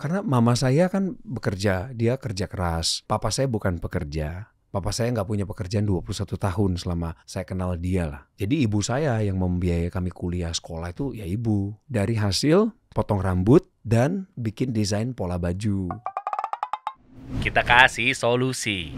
Karena mama saya kan bekerja, dia kerja keras. Papa saya bukan pekerja. Papa saya nggak punya pekerjaan 21 tahun selama saya kenal dia lah. Jadi ibu saya yang membiayai kami kuliah sekolah itu ya ibu. Dari hasil potong rambut dan bikin desain pola baju. Kita kasih solusi.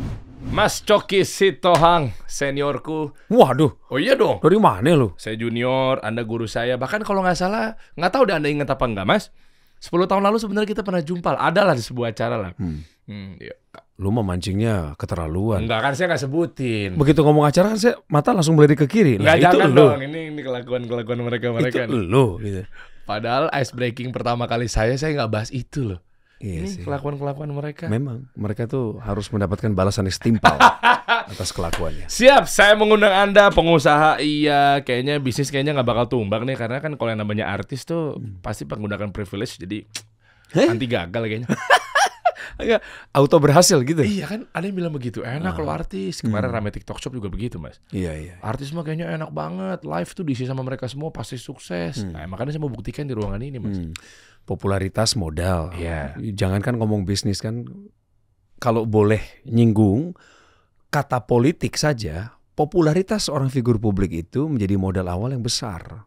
Mas Coki Sitohang, seniorku. Waduh. Oh iya dong. Dari mana lu? Saya junior, Anda guru saya. Bahkan kalau nggak salah, nggak tahu deh Anda ingat apa nggak, Mas? 10 tahun lalu sebenarnya kita pernah jumpa. Ada lah di sebuah acara lah. Hmm. Hmm, iya. Lu mau mancingnya keterlaluan. Enggak kan saya nggak sebutin. Begitu ngomong acara kan saya mata langsung melirik ke kiri. Enggak nah, itu dong. Ini ini kelakuan-kelakuan mereka mereka. Itu lu gitu. Padahal ice breaking pertama kali saya saya nggak bahas itu loh. Iya ini kelakuan-kelakuan mereka. Memang mereka tuh harus mendapatkan balasan istimpal atas kelakuannya. Siap, saya mengundang Anda pengusaha iya, kayaknya bisnis kayaknya nggak bakal tumbang nih karena kan kalau yang namanya artis tuh hmm. pasti menggunakan privilege jadi nanti anti gagal kayaknya. Agak auto berhasil gitu. Iya kan, ada yang bilang begitu. Enak loh ah. kalau artis. Kemarin hmm. rame TikTok Shop juga begitu, Mas. Iya, iya. Artis mah kayaknya enak banget. Live tuh diisi sama mereka semua pasti sukses. Hmm. Nah, makanya saya mau buktikan di ruangan ini, Mas. Hmm popularitas modal. Yeah. kan ngomong bisnis kan, kalau boleh nyinggung kata politik saja, popularitas orang figur publik itu menjadi modal awal yang besar.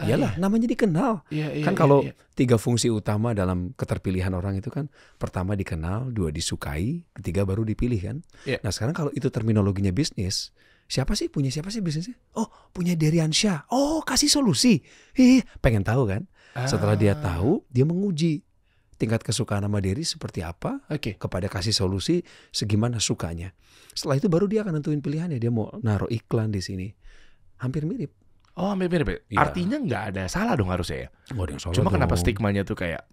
Ah, Iyalah, Yalah, iya. namanya dikenal. Iya, iya, kan iya, kalau iya, iya. tiga fungsi utama dalam keterpilihan orang itu kan pertama dikenal, dua disukai, ketiga baru dipilih kan. Iya. Nah sekarang kalau itu terminologinya bisnis, siapa sih punya siapa sih bisnisnya? Oh punya Deriansyah. Oh kasih solusi. ih pengen tahu kan? Setelah dia ah. tahu, dia menguji tingkat kesukaan sama diri seperti apa, okay. kepada kasih solusi segimana sukanya. Setelah itu baru dia akan nentuin pilihannya, dia mau oh. naruh iklan di sini. Hampir mirip. Oh, hampir mirip. Ya. Iya. Artinya nggak ada salah dong harusnya ya. Gak ada yang salah Cuma dong. kenapa stigmanya tuh kayak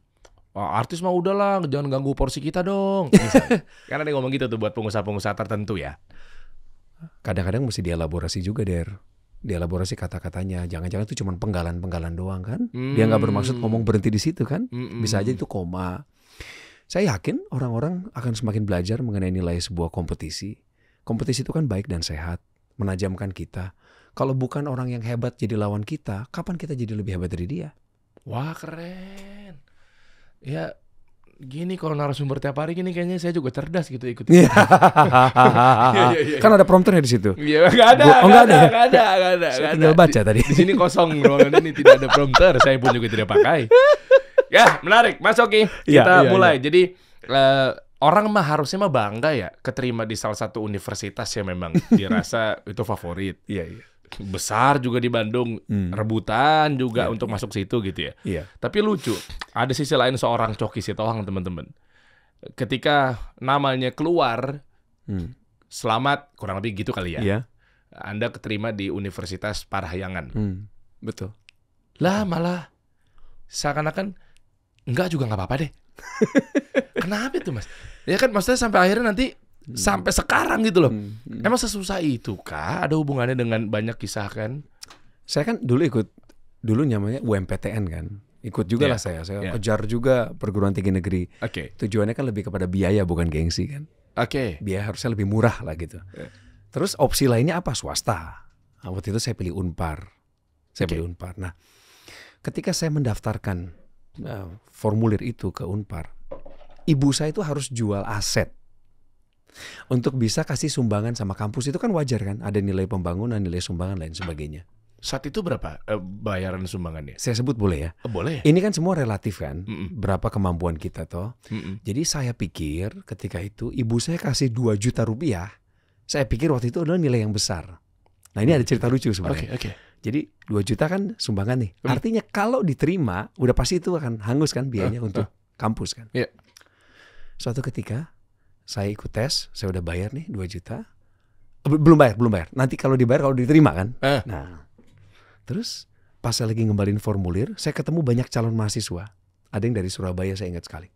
Oh, artis mah udahlah, jangan ganggu porsi kita dong. Karena dia ngomong gitu tuh buat pengusaha-pengusaha tertentu ya. Kadang-kadang mesti dielaborasi juga, Der dielaborasi kata-katanya. Jangan-jangan itu cuma penggalan-penggalan doang kan? Hmm. Dia nggak hmm. bermaksud ngomong berhenti di situ kan? Hmm. Bisa aja itu koma. Saya yakin orang-orang akan semakin belajar mengenai nilai sebuah kompetisi. Kompetisi itu kan baik dan sehat, menajamkan kita. Kalau bukan orang yang hebat jadi lawan kita, kapan kita jadi lebih hebat dari dia? Wah keren. Ya gini kalau narasumber tiap hari gini kayaknya saya juga cerdas gitu ikut. Iya. iya, iya, iya. kan ada prompternya di situ. Iya, enggak ada. oh, enggak ada. Enggak ada, enggak ya? ada. Saya tinggal baca tadi. Di sini kosong ruangan ini tidak ada prompter, saya pun juga tidak pakai. Ya, menarik. Mas Oki, kita ya, mulai. Iya. Jadi uh, orang mah harusnya mah bangga ya keterima di salah satu universitas yang memang dirasa itu favorit. Iya, iya besar juga di Bandung, hmm. rebutan juga yeah. untuk masuk situ gitu ya. Yeah. Tapi lucu, ada sisi lain seorang Coki Sitohang teman-teman. Ketika namanya keluar, hmm. selamat kurang lebih gitu kali ya. Yeah. Anda keterima di Universitas Parahyangan. Hmm. Betul. Lah malah seakan-akan enggak juga nggak apa-apa deh. Kenapa itu mas? Ya kan maksudnya sampai akhirnya nanti hmm. sampai sekarang gitu loh. Hmm. Hmm. Emang sesusah itu kah? Ada hubungannya dengan banyak kisah kan? Saya kan dulu ikut dulu namanya UMPTN kan. Ikut juga yeah. lah saya. Saya yeah. kejar juga perguruan tinggi negeri. Oke. Okay. Tujuannya kan lebih kepada biaya bukan gengsi kan. Oke. Okay. Biaya harusnya lebih murah lah gitu. Yeah. Terus opsi lainnya apa? Swasta. Nah, waktu itu saya pilih Unpar. Saya okay. pilih Unpar. Nah, ketika saya mendaftarkan uh, formulir itu ke Unpar, ibu saya itu harus jual aset untuk bisa kasih sumbangan sama kampus itu kan wajar kan, ada nilai pembangunan, nilai sumbangan lain sebagainya. Saat itu berapa eh, bayaran sumbangannya? Saya sebut boleh ya? Oh, boleh. Ini kan semua relatif kan, mm -mm. berapa kemampuan kita toh. Mm -mm. Jadi saya pikir ketika itu ibu saya kasih 2 juta rupiah, saya pikir waktu itu adalah nilai yang besar. Nah ini ada cerita lucu sebenarnya. Okay, okay. Jadi 2 juta kan sumbangan nih. Mm. Artinya kalau diterima, udah pasti itu akan hangus kan biayanya uh, untuk uh. kampus kan. Yeah. Suatu ketika saya ikut tes, saya udah bayar nih 2 juta. Eh, belum bayar, belum bayar. Nanti kalau dibayar kalau diterima kan. Eh. Nah. Terus pas saya lagi ngembalin formulir, saya ketemu banyak calon mahasiswa. Ada yang dari Surabaya saya ingat sekali.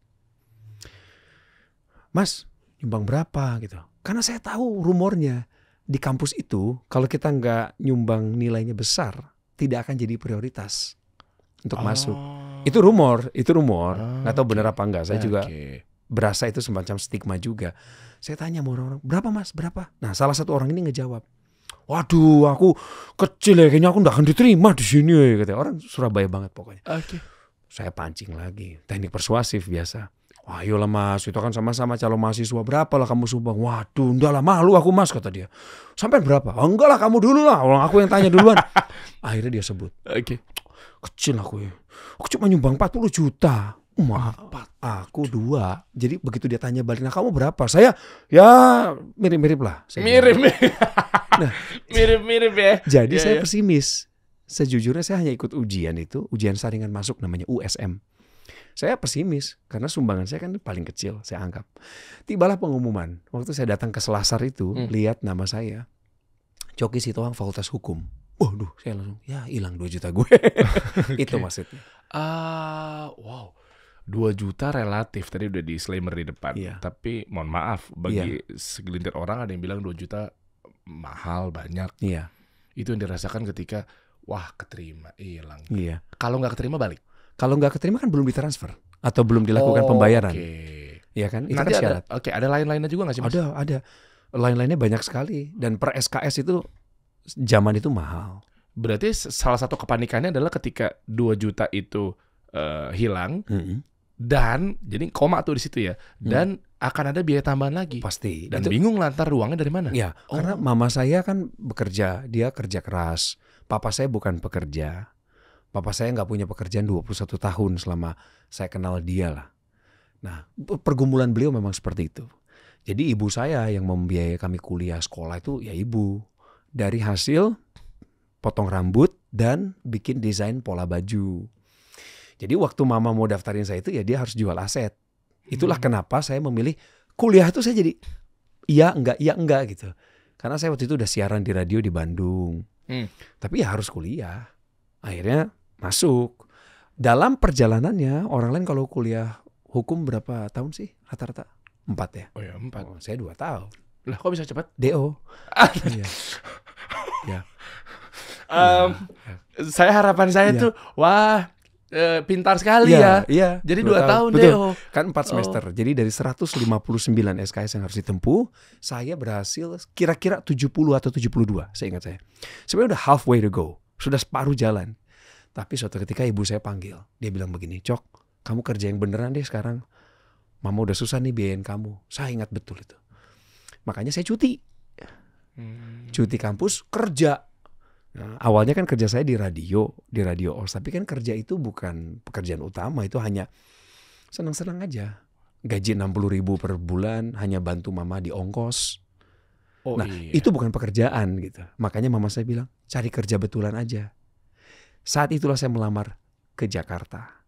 Mas, nyumbang berapa gitu. Karena saya tahu rumornya di kampus itu kalau kita nggak nyumbang nilainya besar, tidak akan jadi prioritas untuk oh. masuk. Itu rumor, itu rumor. Ah, nggak oh, tahu okay. benar apa enggak. Saya okay. juga berasa itu semacam stigma juga. Saya tanya sama orang-orang, berapa mas, berapa? Nah salah satu orang ini ngejawab, waduh aku kecil ya, kayaknya aku nggak akan diterima di sini ya. kata Orang Surabaya banget pokoknya. Oke. Okay. Saya pancing lagi, teknik persuasif biasa. Wah yola mas, itu kan sama-sama calon mahasiswa berapa lah kamu sumbang? Waduh, enggak lah malu aku mas kata dia. Sampai berapa? Oh, enggak lah kamu dulu lah, orang aku yang tanya duluan. Akhirnya dia sebut. Oke. Okay. Kecil aku ya, aku cuma nyumbang 40 juta empat aku dua. Jadi begitu dia tanya balik, nah kamu berapa? Saya ya mirip-mirip lah. Mirip-mirip. Nah, mirip-mirip ya. Jadi ya, saya ya. pesimis. Sejujurnya saya hanya ikut ujian itu, ujian saringan masuk namanya USM. Saya pesimis karena sumbangan saya kan paling kecil, saya anggap. Tibalah pengumuman. Waktu saya datang ke Selasar itu, hmm. lihat nama saya. Coki Sitohang Fakultas Hukum. Waduh, saya langsung ya hilang 2 juta gue. okay. Itu maksudnya. uh, wow. 2 juta relatif tadi udah di disclaimer di depan. Yeah. Tapi mohon maaf bagi yeah. segelintir orang ada yang bilang 2 juta mahal banyak. Iya. Itu yang dirasakan ketika wah keterima hilang. Iya. Yeah. Kalau nggak keterima balik. Kalau nggak keterima kan belum ditransfer atau belum dilakukan oh, pembayaran. Oke. Okay. Iya kan? Itu kan Nanti kan syarat. Oke, okay, ada lain-lainnya juga nggak sih? Ada, ada. Lain-lainnya banyak sekali dan per SKS itu zaman itu mahal. Berarti salah satu kepanikannya adalah ketika 2 juta itu uh, hilang, mm -hmm dan jadi koma tuh di situ ya hmm. dan hmm. akan ada biaya tambahan lagi pasti dan itu, bingung lantar ruangnya dari mana ya oh. karena mama saya kan bekerja dia kerja keras papa saya bukan pekerja papa saya nggak punya pekerjaan 21 tahun selama saya kenal dia lah nah pergumulan beliau memang seperti itu jadi ibu saya yang membiayai kami kuliah sekolah itu ya ibu dari hasil potong rambut dan bikin desain pola baju jadi waktu mama mau daftarin saya itu ya dia harus jual aset. Hmm. Itulah hmm. kenapa saya memilih kuliah itu saya jadi iya enggak iya enggak gitu. Karena saya waktu itu udah siaran di radio di Bandung. Hmm. Tapi ya harus kuliah. Akhirnya masuk. Dalam perjalanannya orang lain kalau kuliah hukum berapa tahun sih rata-rata? Empat ya? Oh ya empat. Oh, saya dua tahun. Lah kok bisa cepat? DO. Ah. Iya. ya. Um, ya. Saya harapan saya ya. tuh wah Eh, pintar sekali ya. ya. Iya. Jadi dua tahun, tahun betul. Kan empat oh. semester. Oh. Jadi dari 159 SKS yang harus ditempuh, saya berhasil kira-kira 70 atau 72, saya ingat saya. Sebenarnya udah halfway to go. Sudah separuh jalan. Tapi suatu ketika ibu saya panggil. Dia bilang begini, "Cok, kamu kerja yang beneran deh sekarang. Mama udah susah nih biayain kamu." Saya ingat betul itu. Makanya saya cuti. Hmm. Cuti kampus, kerja Ya, awalnya kan kerja saya di radio, di radio OS, tapi kan kerja itu bukan pekerjaan utama, itu hanya senang-senang aja. Gaji 60 ribu per bulan, hanya bantu mama di ongkos. Oh, nah iya. itu bukan pekerjaan gitu. Makanya mama saya bilang cari kerja betulan aja. Saat itulah saya melamar ke Jakarta.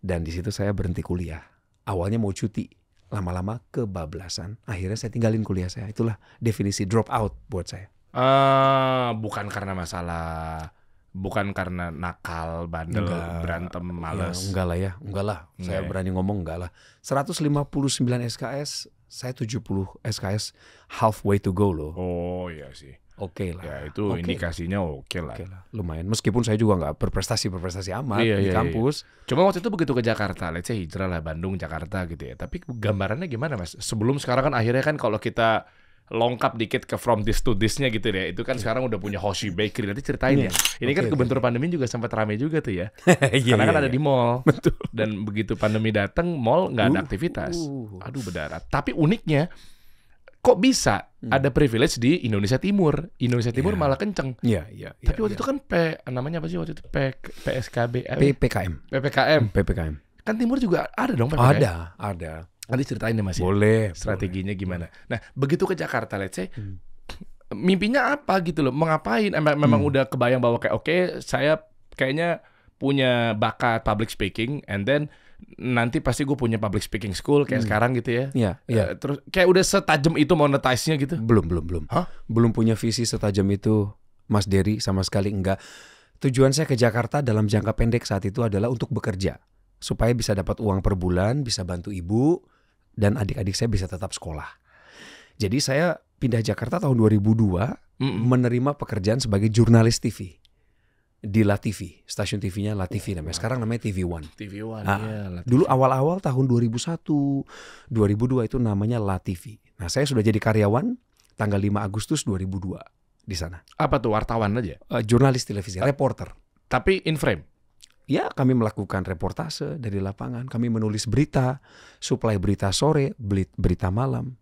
Dan di situ saya berhenti kuliah. Awalnya mau cuti, lama-lama kebablasan. Akhirnya saya tinggalin kuliah saya. Itulah definisi drop out buat saya. Uh, bukan karena masalah bukan karena nakal, bandel, enggak, berantem, iya, males. Ya, enggak lah ya, enggak lah. Enggak. Saya ya? berani ngomong enggak lah. 159 SKS, saya 70 SKS halfway to go loh. Oh iya sih. Oke okay lah. Ya itu okay. indikasinya oke okay lah. Okay lah. Lumayan. Meskipun saya juga nggak berprestasi berprestasi amat iya, di iya, iya, iya. kampus. Iya. Cuma waktu itu begitu ke Jakarta, let's say hijrah lah Bandung, Jakarta gitu ya. Tapi gambarannya gimana mas? Sebelum sekarang kan akhirnya kan kalau kita longkap dikit ke from this to this-nya gitu ya. Itu kan iya. sekarang udah punya Hoshi Bakery. Nanti ceritain yeah. ya. Ini okay, kan kebentur pandemi juga sempat rame juga tuh ya. yeah, Karena kan yeah, ada iya. di mall. Betul. Dan begitu pandemi datang, mall nggak ada uh, aktivitas. Uh. Aduh berdarah. Tapi uniknya kok bisa hmm. ada privilege di Indonesia Timur. Indonesia Timur yeah. malah kenceng. Iya, yeah, Yeah, Tapi yeah, waktu yeah. itu kan P namanya apa sih waktu itu? P, PSKB ya? PPKM. PPKM. PPKM. PPKM. Kan Timur juga ada dong PPKM. Ada, ada. Nanti ceritain deh Mas ya. Boleh. Strateginya boleh. gimana. Nah, begitu ke Jakarta let's say, hmm. mimpinya apa gitu loh, mengapain Emang, hmm. memang udah kebayang bahwa kayak oke, okay, saya kayaknya punya bakat public speaking and then nanti pasti gue punya public speaking school kayak hmm. sekarang gitu ya. Iya. Iya. Uh, terus kayak udah setajam itu monetize gitu? Belum, belum, belum. Hah? Belum punya visi setajam itu Mas Dery sama sekali enggak. Tujuan saya ke Jakarta dalam jangka pendek saat itu adalah untuk bekerja supaya bisa dapat uang per bulan, bisa bantu ibu, dan adik-adik saya bisa tetap sekolah. Jadi saya pindah Jakarta tahun 2002 mm -mm. menerima pekerjaan sebagai jurnalis TV di La TV, stasiun TV-nya La TV oh, namanya. Sekarang namanya TV One. TV One, nah, yeah, Dulu awal-awal tahun 2001, 2002 itu namanya La TV. Nah, saya sudah jadi karyawan tanggal 5 Agustus 2002 di sana. Apa tuh wartawan aja? Uh, jurnalis televisi, reporter. Tapi in frame ya kami melakukan reportase dari lapangan, kami menulis berita, suplai berita sore, berita malam.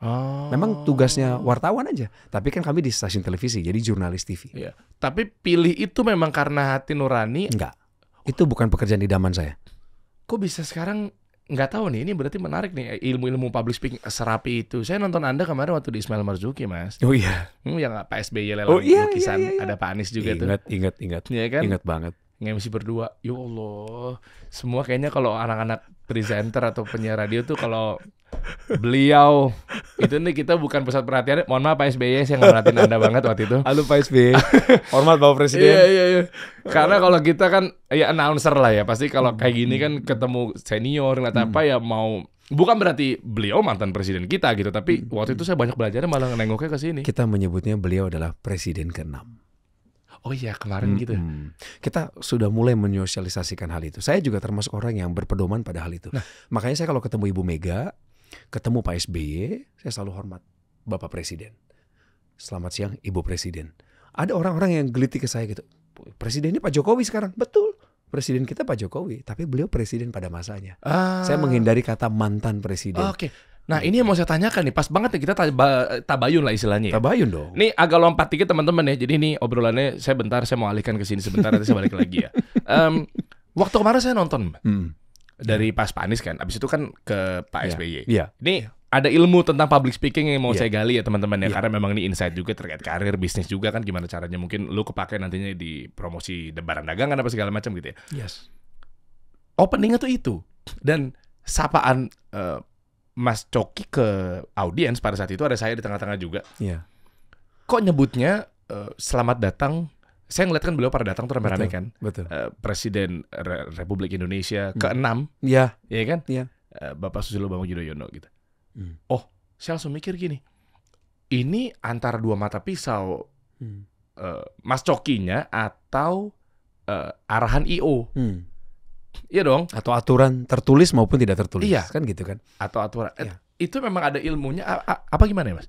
Oh. Memang tugasnya wartawan aja, tapi kan kami di stasiun televisi, jadi jurnalis TV. Iya. Tapi pilih itu memang karena hati nurani. Enggak. Itu bukan pekerjaan idaman saya. Kok bisa sekarang nggak tahu nih, ini berarti menarik nih ilmu-ilmu public speaking eh, serapi itu. Saya nonton Anda kemarin waktu di Ismail Marzuki, Mas. Oh iya. Hmm, yang Pak SBY lelang oh, iya, lukisan, iya, iya, iya. ada Pak Anies juga ingat, tuh. Ingat, ingat, ingat. ya, kan? Ingat banget nge berdua. Ya Allah, semua kayaknya kalau anak-anak presenter atau penyiar radio tuh kalau beliau itu nih kita bukan pusat perhatian. Mohon maaf Pak SBY saya ngeliatin Anda banget waktu itu. Halo Pak SBY. Hormat Bapak Presiden. Iya iya iya. Karena kalau kita kan ya announcer lah ya. Pasti kalau kayak gini kan ketemu senior ngeliat hmm. apa ya mau Bukan berarti beliau mantan presiden kita gitu, tapi hmm. waktu itu saya banyak belajar malah nengoknya ke sini. Kita menyebutnya beliau adalah presiden keenam oh iya kemarin hmm, gitu. Hmm. Kita sudah mulai menyosialisasikan hal itu. Saya juga termasuk orang yang berpedoman pada hal itu. Nah, makanya saya kalau ketemu Ibu Mega, ketemu Pak SBY, saya selalu hormat Bapak Presiden. Selamat siang Ibu Presiden. Ada orang-orang yang gelitik ke saya gitu. Presidennya Pak Jokowi sekarang. Betul. Presiden kita Pak Jokowi, tapi beliau presiden pada masanya. Ah. Saya menghindari kata mantan presiden. Oke. Okay. Nah ini yang mau saya tanyakan nih, pas banget nih kita tabayun lah istilahnya. Ya. Tabayun dong. ini agak lompat dikit teman-teman ya, jadi ini obrolannya saya bentar, saya mau alihkan ke sini sebentar, nanti saya balik lagi ya. Um, waktu kemarin saya nonton hmm. dari Pas Panis kan, abis itu kan ke Pak yeah. SBY. Yeah. Ini ada ilmu tentang public speaking yang mau yeah. saya gali ya teman-teman ya, yeah. karena memang ini insight juga terkait karir, bisnis juga kan, gimana caranya mungkin lu kepake nantinya di promosi debaran dagangan apa segala macam gitu ya. Yes. Openingnya tuh itu dan sapaan uh, Mas Coki ke audiens pada saat itu ada saya di tengah-tengah juga. Iya. Kok nyebutnya uh, selamat datang? Saya ngeliat kan beliau pada datang tuh rame-rame kan. Betul. Uh, Presiden Re Republik Indonesia hmm. ke-6. Iya. Iya kan? Iya. Uh, Bapak Susilo Bambang Yudhoyono gitu. Hmm. Oh, saya langsung mikir gini. Ini antara dua mata pisau. Hmm. Uh, Mas Cokinya atau uh, arahan IO. Hmm. Iya dong. Atau aturan tertulis maupun tidak tertulis. Iya. Kan gitu kan. Atau aturan. Iya. Itu memang ada ilmunya apa gimana ya mas?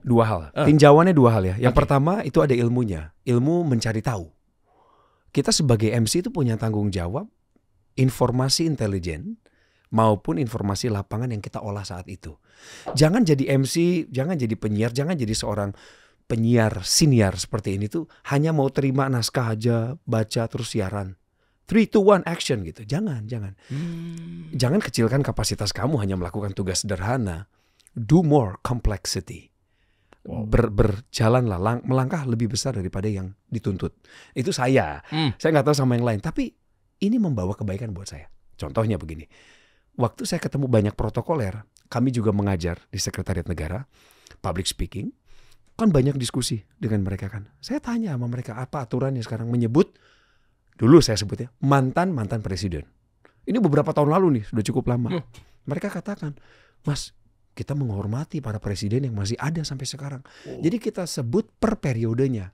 Dua hal. Uh. Tinjauannya dua hal ya. Yang okay. pertama itu ada ilmunya. Ilmu mencari tahu. Kita sebagai MC itu punya tanggung jawab informasi intelijen maupun informasi lapangan yang kita olah saat itu. Jangan jadi MC, jangan jadi penyiar, jangan jadi seorang penyiar siniar seperti ini tuh hanya mau terima naskah aja, baca terus siaran three to one action gitu. Jangan, jangan. Hmm. Jangan kecilkan kapasitas kamu hanya melakukan tugas sederhana. Do more complexity. Wow. Ber, berjalanlah lang, melangkah lebih besar daripada yang dituntut. Itu saya. Hmm. Saya nggak tahu sama yang lain, tapi ini membawa kebaikan buat saya. Contohnya begini. Waktu saya ketemu banyak protokoler, kami juga mengajar di Sekretariat Negara, public speaking. Kan banyak diskusi dengan mereka kan. Saya tanya sama mereka apa aturannya sekarang menyebut dulu saya sebutnya mantan mantan presiden. Ini beberapa tahun lalu nih, sudah cukup lama. Hmm. Mereka katakan, Mas, kita menghormati para presiden yang masih ada sampai sekarang. Oh. Jadi kita sebut per periodenya.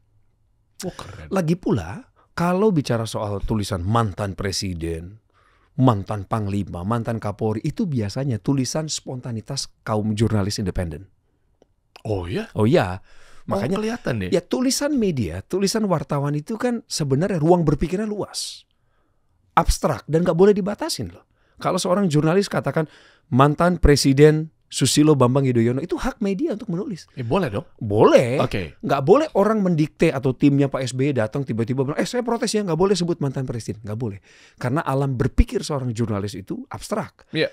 Oh, keren. Lagi pula, kalau bicara soal tulisan mantan presiden, mantan panglima, mantan kapolri, itu biasanya tulisan spontanitas kaum jurnalis independen. Oh ya? Oh ya, Oh, Makanya kelihatan deh. Ya tulisan media, tulisan wartawan itu kan sebenarnya ruang berpikirnya luas. Abstrak dan nggak boleh dibatasin loh. Kalau seorang jurnalis katakan mantan presiden Susilo Bambang Yudhoyono itu hak media untuk menulis. Eh, boleh dong. Boleh. Oke. Okay. Nggak boleh orang mendikte atau timnya Pak SBY datang tiba-tiba bilang, eh saya protes ya nggak boleh sebut mantan presiden, nggak boleh. Karena alam berpikir seorang jurnalis itu abstrak. Iya. Yeah.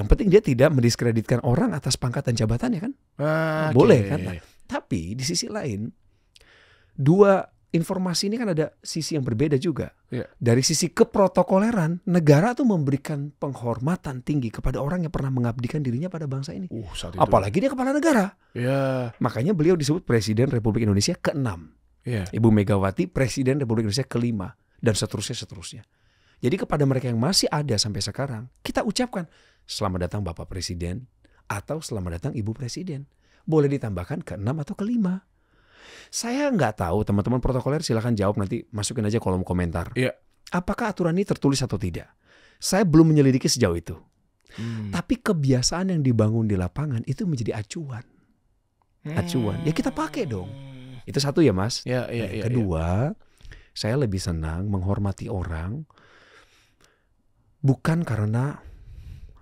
Yang penting dia tidak mendiskreditkan orang atas pangkat dan jabatannya kan. Ah, boleh okay. kan. Nah, tapi di sisi lain, dua informasi ini kan ada sisi yang berbeda juga. Yeah. Dari sisi keprotokoleran, negara tuh memberikan penghormatan tinggi kepada orang yang pernah mengabdikan dirinya pada bangsa ini. Uh, Apalagi dia kepala negara. Yeah. Makanya beliau disebut Presiden Republik Indonesia ke-6. Yeah. Ibu Megawati Presiden Republik Indonesia ke-5 dan seterusnya seterusnya. Jadi kepada mereka yang masih ada sampai sekarang, kita ucapkan selamat datang Bapak Presiden atau selamat datang Ibu Presiden boleh ditambahkan ke enam atau ke lima. Saya nggak tahu teman-teman protokoler silahkan jawab nanti masukin aja kolom komentar. Iya. Apakah aturan ini tertulis atau tidak? Saya belum menyelidiki sejauh itu. Hmm. Tapi kebiasaan yang dibangun di lapangan itu menjadi acuan. Hmm. Acuan. Ya kita pakai dong. Itu satu ya mas. Ya, ya, ya, Kedua, ya. saya lebih senang menghormati orang bukan karena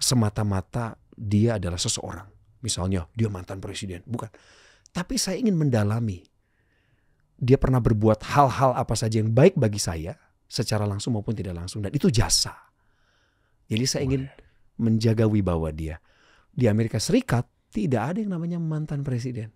semata-mata dia adalah seseorang. Misalnya dia mantan presiden, bukan. Tapi saya ingin mendalami. Dia pernah berbuat hal-hal apa saja yang baik bagi saya secara langsung maupun tidak langsung dan itu jasa. Jadi saya ingin menjaga wibawa dia. Di Amerika Serikat tidak ada yang namanya mantan presiden.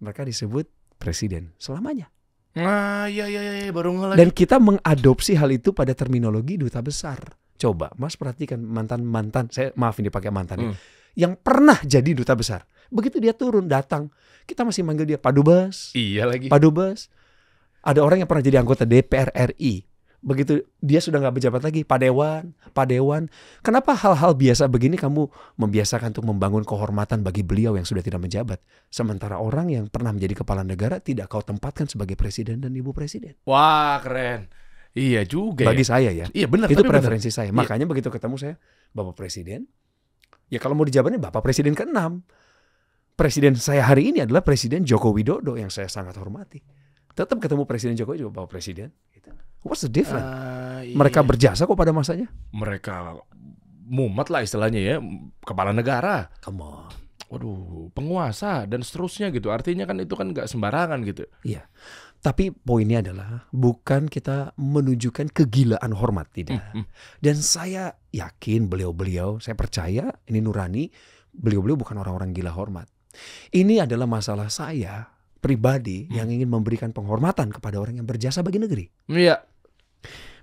Mereka disebut presiden selamanya. Nah, ya ya ya baru ngelagi. Dan kita mengadopsi hal itu pada terminologi duta besar. Coba Mas perhatikan mantan-mantan, saya maaf ini pakai mantan ya. hmm yang pernah jadi duta besar. Begitu dia turun datang, kita masih manggil dia Pak Dubes. Iya lagi. Pak Dubes. Ada orang yang pernah jadi anggota DPR RI. Begitu dia sudah nggak berjabat lagi, Pak Dewan, Pak Dewan. Kenapa hal-hal biasa begini kamu membiasakan untuk membangun kehormatan bagi beliau yang sudah tidak menjabat, sementara orang yang pernah menjadi kepala negara tidak kau tempatkan sebagai presiden dan ibu presiden. Wah, keren. Iya juga. Bagi ya. saya ya. Iya benar. Itu preferensi bener. saya. Iya. Makanya iya. begitu ketemu saya, Bapak Presiden, Ya kalau mau dijabarin Bapak Presiden ke-6. Presiden saya hari ini adalah Presiden Joko Widodo yang saya sangat hormati. Tetap ketemu Presiden Jokowi juga Bapak Presiden. Gitu. What's the difference? Uh, iya. Mereka berjasa kok pada masanya. Mereka mumet lah istilahnya ya, kepala negara. Come on. Waduh, penguasa dan seterusnya gitu. Artinya kan itu kan gak sembarangan gitu. Iya. Yeah tapi poinnya adalah bukan kita menunjukkan kegilaan hormat tidak. Hmm, -hmm. Dan saya yakin beliau-beliau, saya percaya ini nurani, beliau-beliau bukan orang-orang gila hormat. Ini adalah masalah saya pribadi hmm. yang ingin memberikan penghormatan kepada orang yang berjasa bagi negeri. Iya.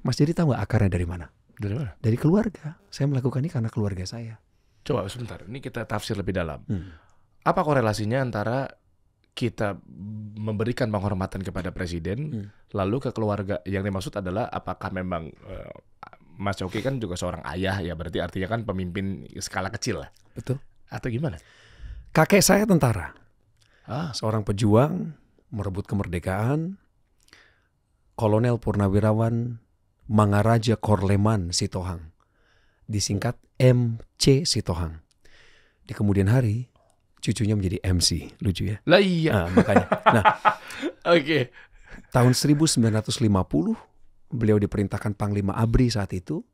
Mas jadi tahu nggak akarnya dari mana? Dari mana? Dari keluarga. Saya melakukan ini karena keluarga saya. Coba sebentar, ini kita tafsir lebih dalam. Hmm. Apa korelasinya antara kita memberikan penghormatan kepada presiden, hmm. lalu ke keluarga yang dimaksud adalah apakah memang uh, Mas Yoki kan juga seorang ayah ya, berarti artinya kan pemimpin skala kecil lah. Betul. Atau gimana? Kakek saya tentara, ah. seorang pejuang merebut kemerdekaan, Kolonel Purnawirawan Mangaraja Korleman Sitohang, disingkat MC Sitohang. Di kemudian hari, cucunya menjadi MC, lucu ya. Lah iya. Nah, makanya. Nah, oke. Okay. Tahun 1950 beliau diperintahkan Panglima Abri saat itu